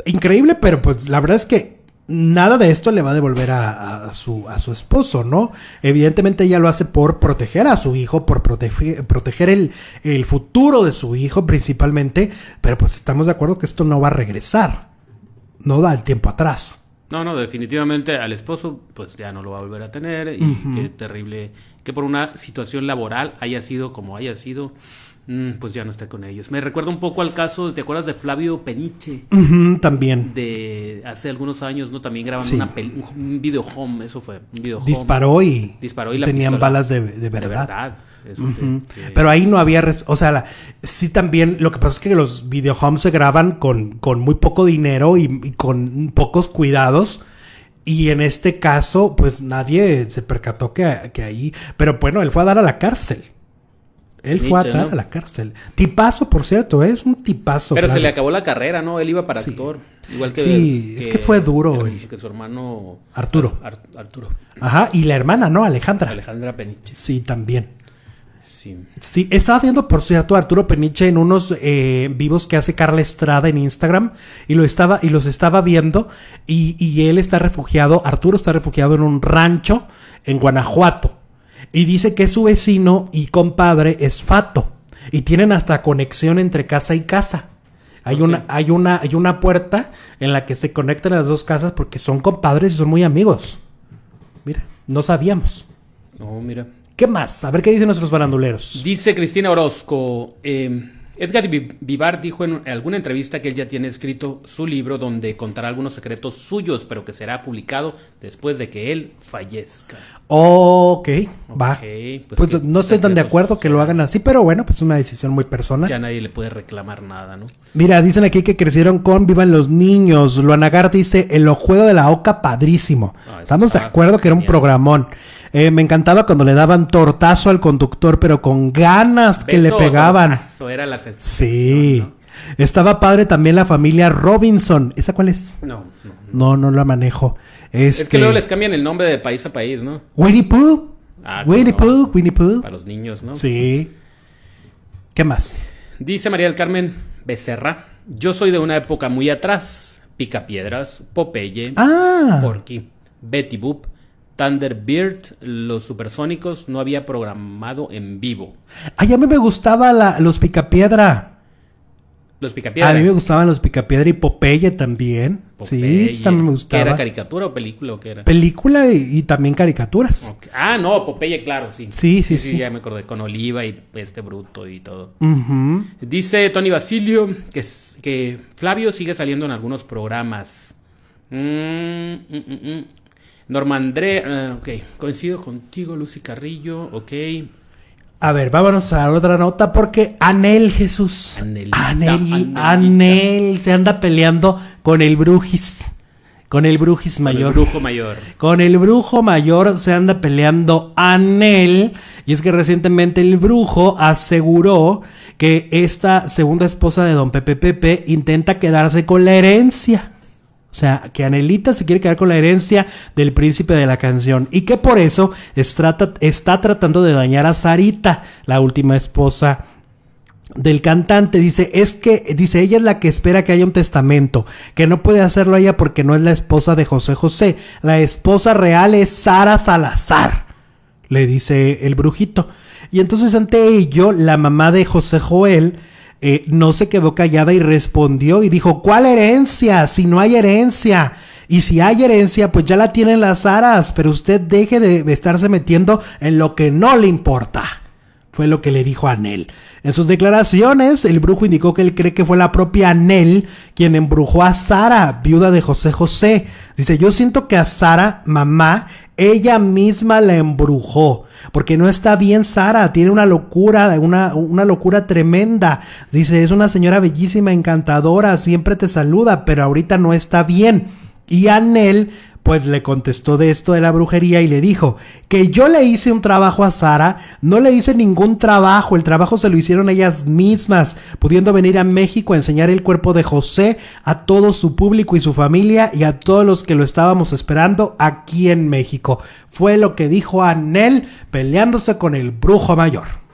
increíble, pero pues la verdad es que nada de esto le va a devolver a, su, a su esposo, ¿no? Evidentemente ella lo hace por proteger a su hijo, por proteger el, el futuro de su hijo principalmente, pero pues estamos de acuerdo que esto no va a regresar, no da el tiempo atrás. No, no, definitivamente al esposo pues ya no lo va a volver a tener y qué terrible que por una situación laboral haya sido como haya sido, Mm, pues ya no está con ellos. Me recuerda un poco al caso, ¿te acuerdas de Flavio Peniche? también. De hace algunos años, ¿no? También graban una un video home, eso fue. disparó y, disparó y tenían balas de, verdad. Este, pero ahí no había, o sea, sí también, lo que pasa es que los video homes se graban con, con muy poco dinero y, con pocos cuidados. Y en este caso, pues nadie se percató que ahí, pero bueno, él fue a dar a la cárcel. Él fue a, la cárcel. Tipazo, por cierto, es un tipazo. Pero se le acabó la carrera, ¿no? Él iba para actor. Igual que. Sí, es que fue duro. que su hermano. Arturo. Arturo. Ajá, y la hermana, ¿no? Alejandra. Alejandra Peniche. Sí, también. Sí. sí. estaba viendo, por cierto, Arturo Peniche en unos eh, vivos que hace Carla Estrada en Instagram y, lo estaba, y los estaba viendo y él está refugiado, Arturo está refugiado en un rancho en Guanajuato y dice que su vecino y compadre es Fato y tienen hasta conexión entre casa y casa. Hay, una, hay, una, hay una puerta en la que se conectan las dos casas porque son compadres y son muy amigos. Mira, no sabíamos. No, mira. ¿Qué más? A ver qué dicen nuestros baranduleros. Dice Cristina Orozco. Em, Edgar Vivar dijo en alguna entrevista que él ya tiene escrito su libro donde contará algunos secretos suyos, pero que será publicado después de que él fallezca. Ok, va. pues, pues no estoy tan de acuerdo que lo hagan así, pero bueno, pues es una decisión muy personal. Ya nadie le puede reclamar nada, ¿no? Mira, dicen aquí que crecieron con Vivan los niños. loanagar dice, el juego de la oca padrísimo. Ah, Estamos de acuerdo que era un programón. Eh, me encantaba cuando le daban tortazo al conductor, pero con ganas que le pegaban. Eso era la sí. Estaba padre también la familia Robinson. ¿Esa cuál es? No, no, no, no, la manejo. Es que luego les cambian el nombre de país a país, ¿no? Winnie Pooh. Ah, Winnie Pooh, Winnie Pooh. Para los niños, ¿no? Sí. ¿Qué más? Dice María del Carmen Becerra. Yo soy de una época muy atrás. Picapiedras, Popeye, ah. Porky, Betty Boop, Thunderbird, los supersónicos, no había programado en vivo. Ay, a mí me gustaba los Picapiedra. Los Picapiedra. A mí me gustaban los Picapiedra y Popeye también. sí, también me gustaba. era caricatura o película o qué era? Película y, también caricaturas. Ah, no, Popeye, claro, sí. Sí, sí, sí. ya me acordé, con Oliva y este bruto y todo. Dice Tony Basilio que, que Flavio sigue saliendo en algunos programas. Mmm... Norma andré ah, ok, coincido contigo, Lucy Carrillo, ok. A ver, vámonos a otra nota porque Anel Jesús. Anel, Anel se anda peleando con el Brujis. Con el Brujis mayor. Con el brujo mayor. Con el brujo mayor se anda peleando Anel. Y es que recientemente el brujo aseguró que esta segunda esposa de don Pepe Pepe intenta quedarse con la herencia. O sea, que Anelita se quiere quedar con la herencia del príncipe de la canción y que por eso está tratando de dañar a Sarita, la última esposa del cantante dice es que dice ella es la que espera que haya un testamento que no puede hacerlo ella porque no es la esposa de José José la esposa real es Sara Salazar le dice el brujito y entonces ante ello la mamá de José Joel eh, no se quedó callada y respondió y dijo, ¿cuál herencia? Si no hay herencia. Y si hay herencia, pues ya la tienen las aras, pero usted deje de, estarse metiendo en lo que no le importa fue lo que le dijo a Nell. En sus declaraciones, el brujo indicó que él cree que fue la propia Anel quien embrujó a Sara, viuda de José José. Dice, yo siento que a Sara, mamá, ella misma la embrujó, porque no está bien Sara, tiene una locura, una, una locura tremenda. Dice, es una señora bellísima, encantadora, siempre te saluda, pero ahorita no está bien. Y Anel pues le contestó de esto de la brujería y le dijo que yo le hice un trabajo a Sara, no le hice ningún trabajo, el trabajo se lo hicieron ellas mismas, pudiendo venir a México a enseñar el cuerpo de José a todo su público y su familia y a todos los que lo estábamos esperando aquí en México. Fue lo que dijo Anel peleándose con el brujo mayor.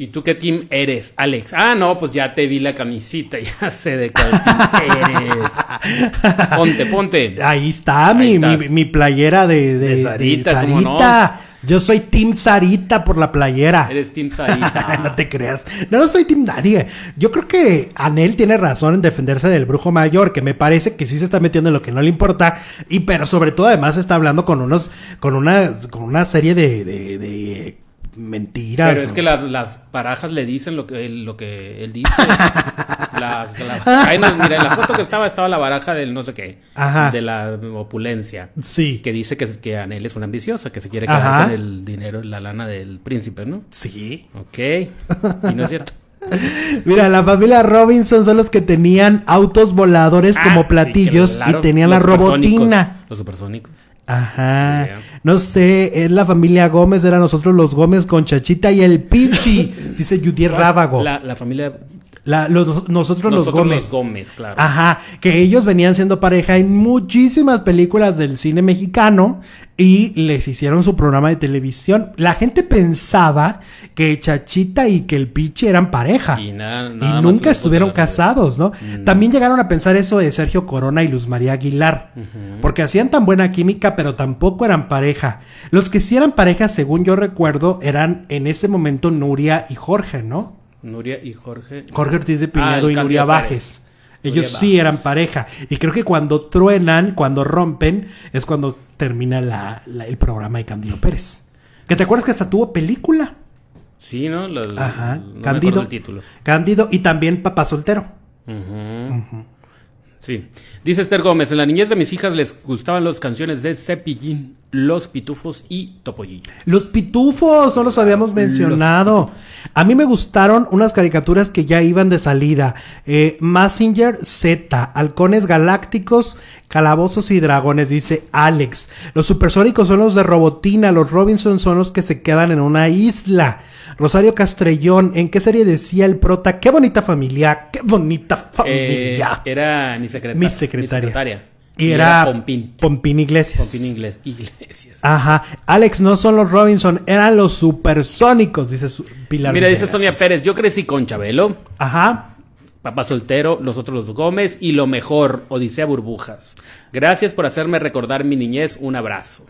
¿Y tú qué team eres, Alex? Ah, no, pues ya te vi la camisita, [LAUGHS] ya sé de cuál eres. Ponte, ponte. Ahí está, mi, playera de, de, Sarita. Yo soy Team Sarita por la playera. Eres Team Sarita. [LAUGHS] no te creas. No, no soy Team nadie. Yo creo que Anel tiene razón en defenderse del brujo mayor, que me parece que sí se está metiendo en lo que no le importa. Y pero sobre todo además está hablando con unos, con una, con una serie de Mentiras. Pero es que las, las barajas le dicen lo que, él, lo que él dice. [LAUGHS] mira, en la foto que estaba, estaba la baraja del no sé qué. Ajá. De la opulencia. Sí. Que dice que, que Anel es una ambiciosa, que se quiere cargar el dinero, la lana del príncipe, ¿no? Sí. Ok. Y no es cierto. [LAUGHS] Mira, la familia Robinson son los que tenían autos voladores ah, como platillos y tenían la robotina. Los supersónicos. Ajá. No sé, es la familia Gómez, era nosotros los Gómez con Chachita y el Pichi, [LAUGHS] dice Judier Rábago. La, la familia los, nosotros, los Gómez. Ajá, que ellos venían siendo pareja en muchísimas películas del cine mexicano y les hicieron su programa de televisión. La gente pensaba que Chachita y que el Pichi eran pareja. Y, nada, y nunca estuvieron casados, ¿no? Mm. También llegaron a pensar eso de Sergio Corona y Luz María Aguilar, porque hacían tan buena química, pero tampoco eran pareja. Los que sí eran pareja, según yo recuerdo, eran en ese momento Nuria y Jorge, ¿no? Nuria y Jorge. Jorge Ortiz de ah, Pinedo y Nuria Bajes. Ellos sí eran pareja. Y creo que cuando truenan, cuando rompen, es cuando termina el programa de Candido Pérez. Que te acuerdas que hasta tuvo película. Sí, ¿no? Ajá. No Candido. El título. Candido y también Papá Soltero. Sí. Dice Esther Gómez, en la niñez de mis hijas les gustaban las canciones de Cepillín. Los Pitufos y Topollillo. Los Pitufos, no los habíamos mencionado. a mí me gustaron unas caricaturas que ya iban de salida. Eh, Massinger Z, Halcones Galácticos, Calabozos y Dragones, dice Alex. Los Supersónicos son los de Robotina, los Robinson son los que se quedan en una isla. Rosario Castrellón, ¿en qué serie decía el prota? ¡Qué bonita familia! ¡Qué bonita eh, familia! era Mi secretaria. Y, era, Pompín. Pompín Iglesias. Pompín Iglesias. Ajá. Alex, no son los Robinson, eran los supersónicos, dice Pilar. Mira, dice Sonia Pérez, yo crecí con Chabelo. Ajá. Papá Soltero, los otros los Gómez y lo mejor, Odisea Burbujas. Gracias por hacerme recordar mi niñez. Un abrazo.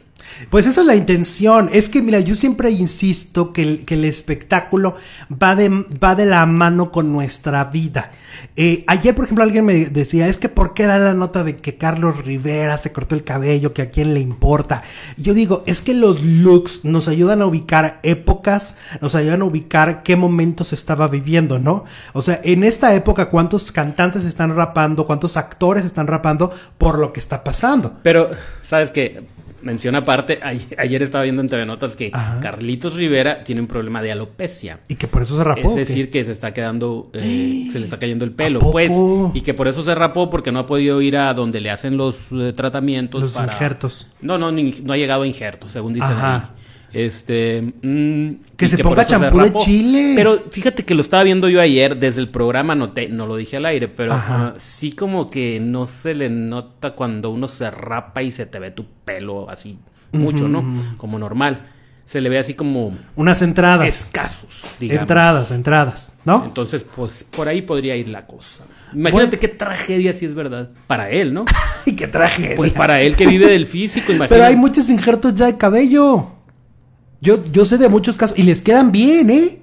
Pues esa es la intención. Es que, mira, yo siempre insisto que el, espectáculo va de, va de la mano con nuestra vida. Eh, ayer, por ejemplo, alguien me decía, es que ¿por qué da la nota de que Carlos Rivera se cortó el cabello, que a quién le importa? Yo digo, es que los looks nos ayudan a ubicar épocas, nos ayudan a ubicar qué momentos se estaba viviendo, ¿no? O sea, en esta época, ¿cuántos cantantes están rapando? ¿Cuántos actores están rapando por lo que está pasando? Pero, ¿sabes qué? menciona aparte, ayer estaba viendo en TV Notas que Carlitos Rivera tiene un problema de alopecia. Y que por eso se rapó. Es decir, que se está quedando, eh, [GASPS] se le está cayendo el pelo, pues. Y que por eso se rapó porque no ha podido ir a donde le hacen los eh, tratamientos. Los injertos. No, no, no, ha llegado a injertos, según dicen. Este. Mm, que se ponga champú de chile. Pero fíjate que lo estaba viendo yo ayer desde el programa, no, no lo dije al aire, pero ah, sí como que no se le nota cuando uno se rapa y se te ve tu pelo así mucho, ¿no? Como normal. Se le ve así como. Unas entradas. Escasos, digamos. Entradas, entradas, ¿no? Entonces, pues por ahí podría ir la cosa. Imagínate qué tragedia si es verdad. Para él, ¿no? [LAUGHS] ¿Y qué tragedia? Pues para él que vive del físico, imagínate. Pero hay muchos injertos ya de cabello. Yo, yo sé de muchos casos y les quedan bien, ¿eh?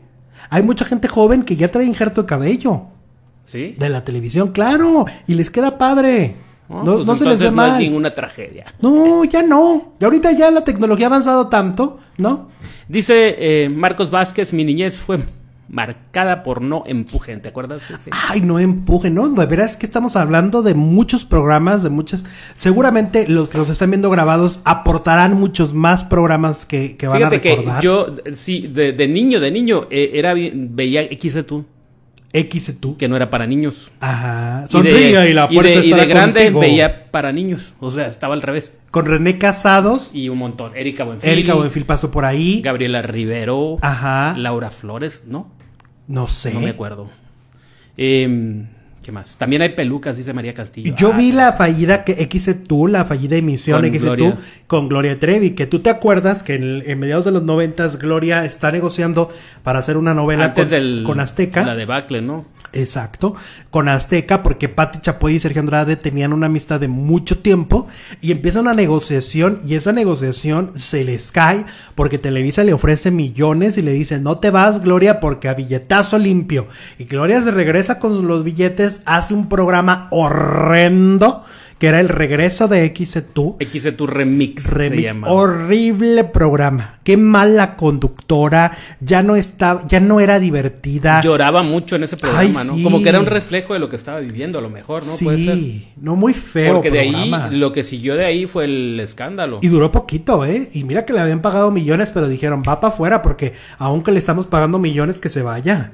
Hay mucha gente joven que ya trae injerto de cabello. ¿Sí? De la televisión, claro. Y les queda padre. Ah, no, pues no se les ve mal. No ninguna tragedia. No, ya no. Y ahorita ya la tecnología ha avanzado tanto, ¿no? Dice eh, Marcos Vázquez, mi niñez fue marcada por no empujen, ¿te acuerdas? Ay, no empuje, no, de veras que estamos hablando de muchos programas, de muchas, seguramente los que nos están viendo grabados aportarán muchos más programas que, van a recordar. yo, sí, de, niño, de niño, eh, era, veía, quise tú, tú. Que no era para niños. Ajá. Sonríe y, la fuerza y grande veía para niños. O sea, estaba al revés. Con René Casados. Y un montón. Erika Buenfil. Erika Buenfil pasó por ahí. Gabriela Rivero. Ajá. Laura Flores, ¿no? No sé. No me acuerdo. Eh, ¿Qué más? También hay pelucas, dice María Castillo. Yo ah, vi la fallida que X e tú la fallida emisión X e con Gloria Trevi, que tú te acuerdas que en, mediados de los noventas Gloria está negociando para hacer una novela con, Azteca. La de Bacle, ¿no? Exacto, con Azteca, porque Pati Chapoy y Sergio Andrade tenían una amistad de mucho tiempo y empieza una negociación y esa negociación se les cae porque Televisa le ofrece millones y le dice, no te vas Gloria porque a billetazo limpio. Y Gloria se regresa con los billetes hace un programa horrendo que era el regreso de X 2 e X 2 e Remix. Horrible programa. Qué mala conductora. Ya no estaba, ya no era divertida. Lloraba mucho en ese programa, ¿no? Como que era un reflejo de lo que estaba viviendo, a lo mejor, ¿no? Puede ser. no muy feo. Porque de ahí, lo que siguió de ahí fue el escándalo. Y duró poquito, ¿eh? Y mira que le habían pagado millones, pero dijeron, va para afuera, porque aunque le estamos pagando millones, que se vaya.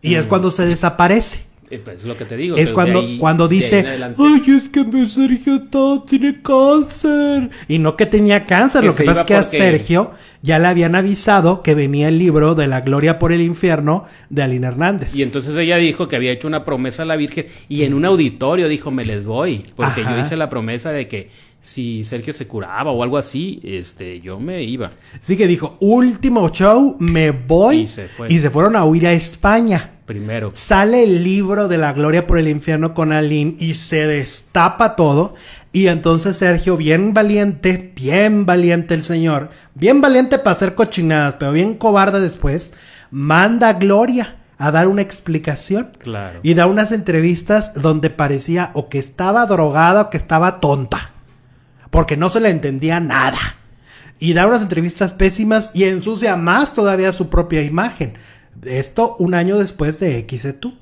Y es mm. cuando se desaparece. Eh, pues, es lo que te digo. Es cuando, cuando dice, ay, es que mi Sergio todo tiene cáncer. Y no que tenía cáncer, lo que pasa es que a Sergio ya le habían avisado que venía el libro de La Gloria por el Infierno de Alina Hernández. Y entonces ella dijo que había hecho una promesa a la Virgen y en un auditorio dijo, me les voy, porque yo hice la promesa de que si Sergio se curaba o algo así, este, yo me iba. Sí que dijo, último show, me voy. Y se, fueron a huir a España. Primero. Sale el libro de la gloria por el infierno con Aline y se destapa todo. Y entonces Sergio, bien valiente, bien valiente el señor, bien valiente para hacer cochinadas, pero bien cobarde después, manda a Gloria a dar una explicación. Y da unas entrevistas donde parecía o que estaba drogada o que estaba tonta porque no se le entendía nada. Y da unas entrevistas pésimas y ensucia más todavía su propia imagen. Esto un año después de XETU.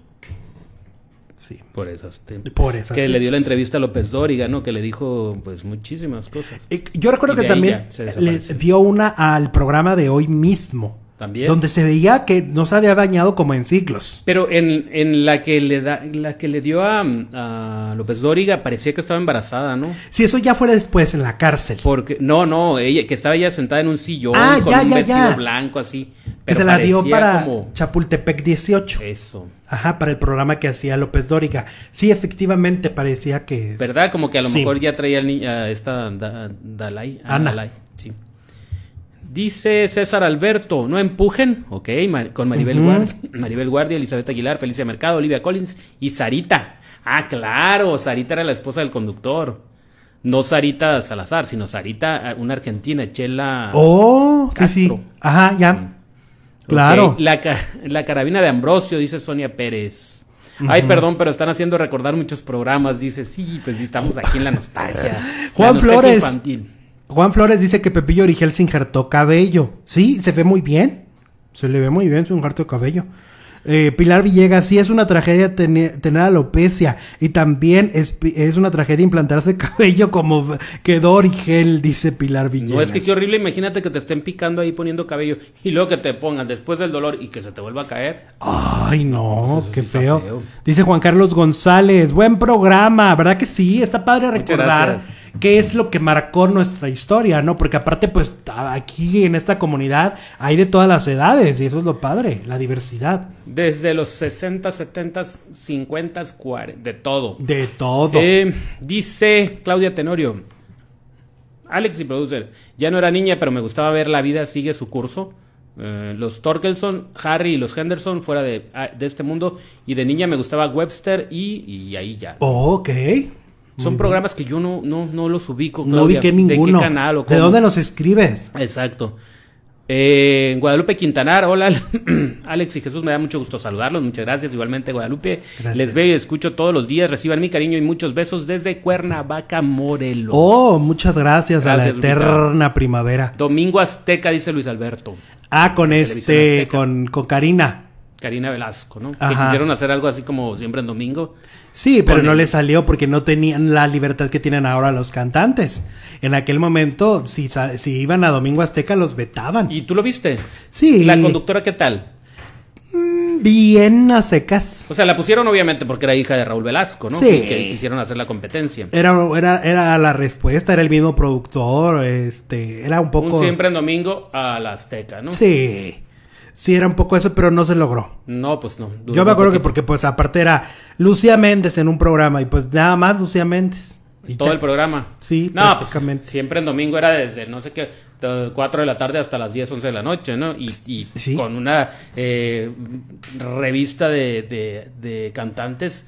Sí. Por esas Por Que le dio la entrevista a López Dóriga, ¿no? Que le dijo, pues, muchísimas cosas. yo recuerdo que también le dio una al programa de hoy mismo. Donde se veía que no se había bañado como en ciclos. Pero en, en la que le da, la que le dio a, López Dóriga parecía que estaba embarazada, ¿no? Sí, eso ya fuera después, en la cárcel. Porque, no, no, ella, que estaba ya sentada en un sillón ah, con un vestido blanco así. que se la dio para Chapultepec 18. Eso. Ajá, para el programa que hacía López Dóriga. Sí, efectivamente parecía que. ¿Verdad? Como que a lo mejor ya traía a esta Dalai. Ana. Dalai. Dice César Alberto, no empujen, ok, con Maribel, Guardia, Maribel Elizabeth Aguilar, Felicia Mercado, Olivia Collins y Sarita. Ah, claro, Sarita era la esposa del conductor. No Sarita Salazar, sino Sarita, ah, una argentina, Chela. Oh, casi sí, Ajá, ya. Claro. La, la, carabina de Ambrosio, dice Sonia Pérez. Ay, perdón, pero están haciendo recordar muchos programas. Dice, sí, pues estamos aquí en la nostalgia. [LAUGHS] Juan Flores. Juan Flores dice que Pepillo Origel se injertó cabello. Sí, se ve muy bien. Se le ve muy bien su injerto de cabello. Eh, Pilar Villegas, sí, es una tragedia tener alopecia. Y también es, una tragedia implantarse [LAUGHS] cabello como quedó Origel, dice Pilar Villegas. es que qué horrible, imagínate que te estén picando ahí poniendo cabello y luego que te pongan después del dolor y que se te vuelva a caer. Ay, no, qué feo. Dice Juan Carlos González, buen programa, ¿verdad que sí? Está padre recordar qué es lo que marcó nuestra historia, ¿no? Porque aparte, pues aquí en esta comunidad hay de todas las edades y eso es lo padre, la diversidad. Desde los 60, 70, 50, 40, de todo. De todo. Eh, dice Claudia Tenorio, Alex y Producer, ya no era niña, pero me gustaba ver la vida sigue su curso. Eh, los Torkelson, Harry y los Henderson fuera ah, de, este mundo. Y de niña me gustaba Webster y, ahí ya. ok. Son programas que yo no, no, no los ubico. No ubiqué ninguno. ¿De canal o ¿De dónde los escribes? Exacto. Eh, Guadalupe Quintanar, hola [CLEARS THROAT] Alex y Jesús, me da mucho gusto saludarlos, muchas gracias igualmente Guadalupe, les veo y escucho todos los días, reciban mi cariño y muchos besos desde Cuernavaca, Morelos. Oh, muchas gracias, a la eterna primavera. Domingo Azteca, dice Luis Alberto. Ah, con este, con, con Karina. Karina Velasco, ¿no? Que quisieron hacer algo así como siempre en domingo. Sí, pero no le salió porque no tenían la libertad que tienen ahora los cantantes. En aquel momento, si, si iban a Domingo Azteca, los vetaban. ¿Y tú lo viste? Sí. ¿La conductora qué tal? Mm, bien a secas. O sea, la pusieron obviamente porque era hija de Raúl Velasco, ¿no? Sí. Que quisieron hacer la competencia. Era, era, era la respuesta, era el mismo productor, este, era un poco... siempre en domingo a la Azteca, ¿no? Sí sí era un poco eso, pero no se logró. No, pues no. Yo me acuerdo que porque pues aparte era Lucía Méndez en un programa y pues nada más Lucía Méndez. Y Todo el programa. Sí, no, pues, prácticamente. siempre en domingo era desde no sé qué, 4 de la tarde hasta las 10, 11 de la noche, ¿no? Y, con una eh, revista de, cantantes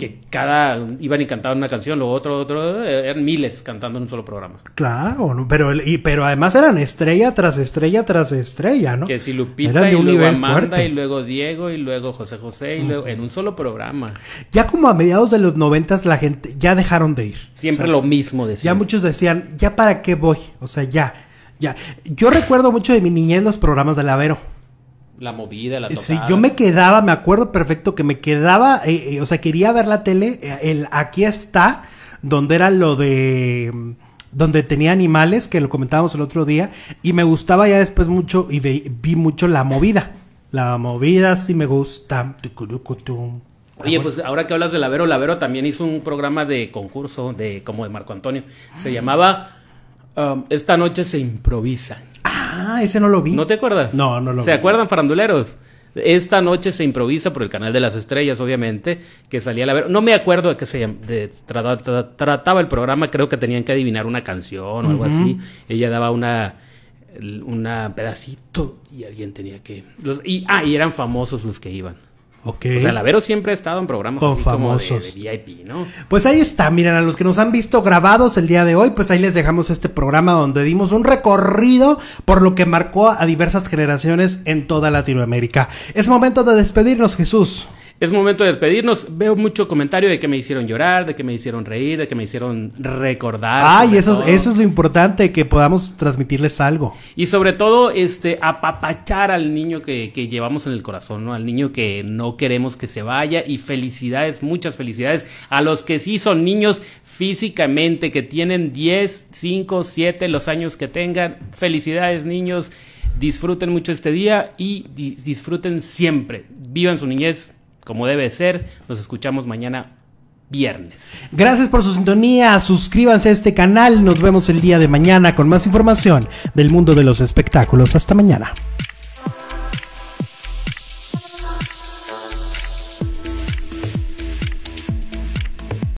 que cada iban y cantaban una canción, luego otro, otro, eran miles cantando en un solo programa. Claro, pero, pero además eran estrella tras estrella tras estrella, ¿no? Que si Lupita y luego Amanda y luego Diego y luego José José y luego en un solo programa. Ya como a mediados de los noventas la gente ya dejaron de ir. Siempre lo mismo decían. Ya muchos decían, ¿ya para qué voy? O sea, ya yo recuerdo mucho de mi niñez los programas de Lavero. La movida, la tocada. Sí, yo me quedaba, me acuerdo perfecto que me quedaba, eh, eh, o sea, quería ver la tele, eh, el Aquí está, donde era lo de mm, donde tenía animales, que lo comentábamos el otro día, y me gustaba ya después mucho, y vi mucho la movida. La movida sí me gusta. Oye, pues ahora que hablas de Lavero, Lavero también hizo un programa de concurso de como de Marco Antonio. Se llamaba Um, esta noche se improvisa. Ah, ese no lo vi. ¿No te acuerdas? No, no lo ¿Se vi. ¿Se acuerdan, faranduleros? Esta noche se improvisa por el canal de las estrellas, obviamente, que salía a la ver. No me acuerdo de qué se trataba el programa, creo que tenían que adivinar una canción o algo así. Ella daba una pedacito y alguien tenía que los y ah, y eran famosos los que iban. Okay. O sea, Lavero siempre ha estado en programas Con así famosos. Como de VIP, ¿no? Pues ahí está, miren, a los que nos han visto grabados el día de hoy, pues ahí les dejamos este programa donde dimos un recorrido por lo que marcó a diversas generaciones en toda Latinoamérica. Es momento de despedirnos, Jesús. Es momento de despedirnos. Veo mucho comentario de que me hicieron llorar, de que me hicieron reír, de que me hicieron recordar. Ay, eso, es, eso es lo importante, que podamos transmitirles algo. Y sobre todo, este, apapachar al niño que, llevamos en el corazón, ¿no? Al niño que no queremos que se vaya. Y felicidades, muchas felicidades a los que sí son niños físicamente, que tienen 10, 5, 7, los años que tengan. Felicidades, niños disfruten mucho este día y disfruten siempre. Vivan su niñez, como debe ser. Nos escuchamos mañana viernes. Gracias por su sintonía. Suscríbanse a este canal. Nos vemos el día de mañana con más información del mundo de los espectáculos. Hasta mañana.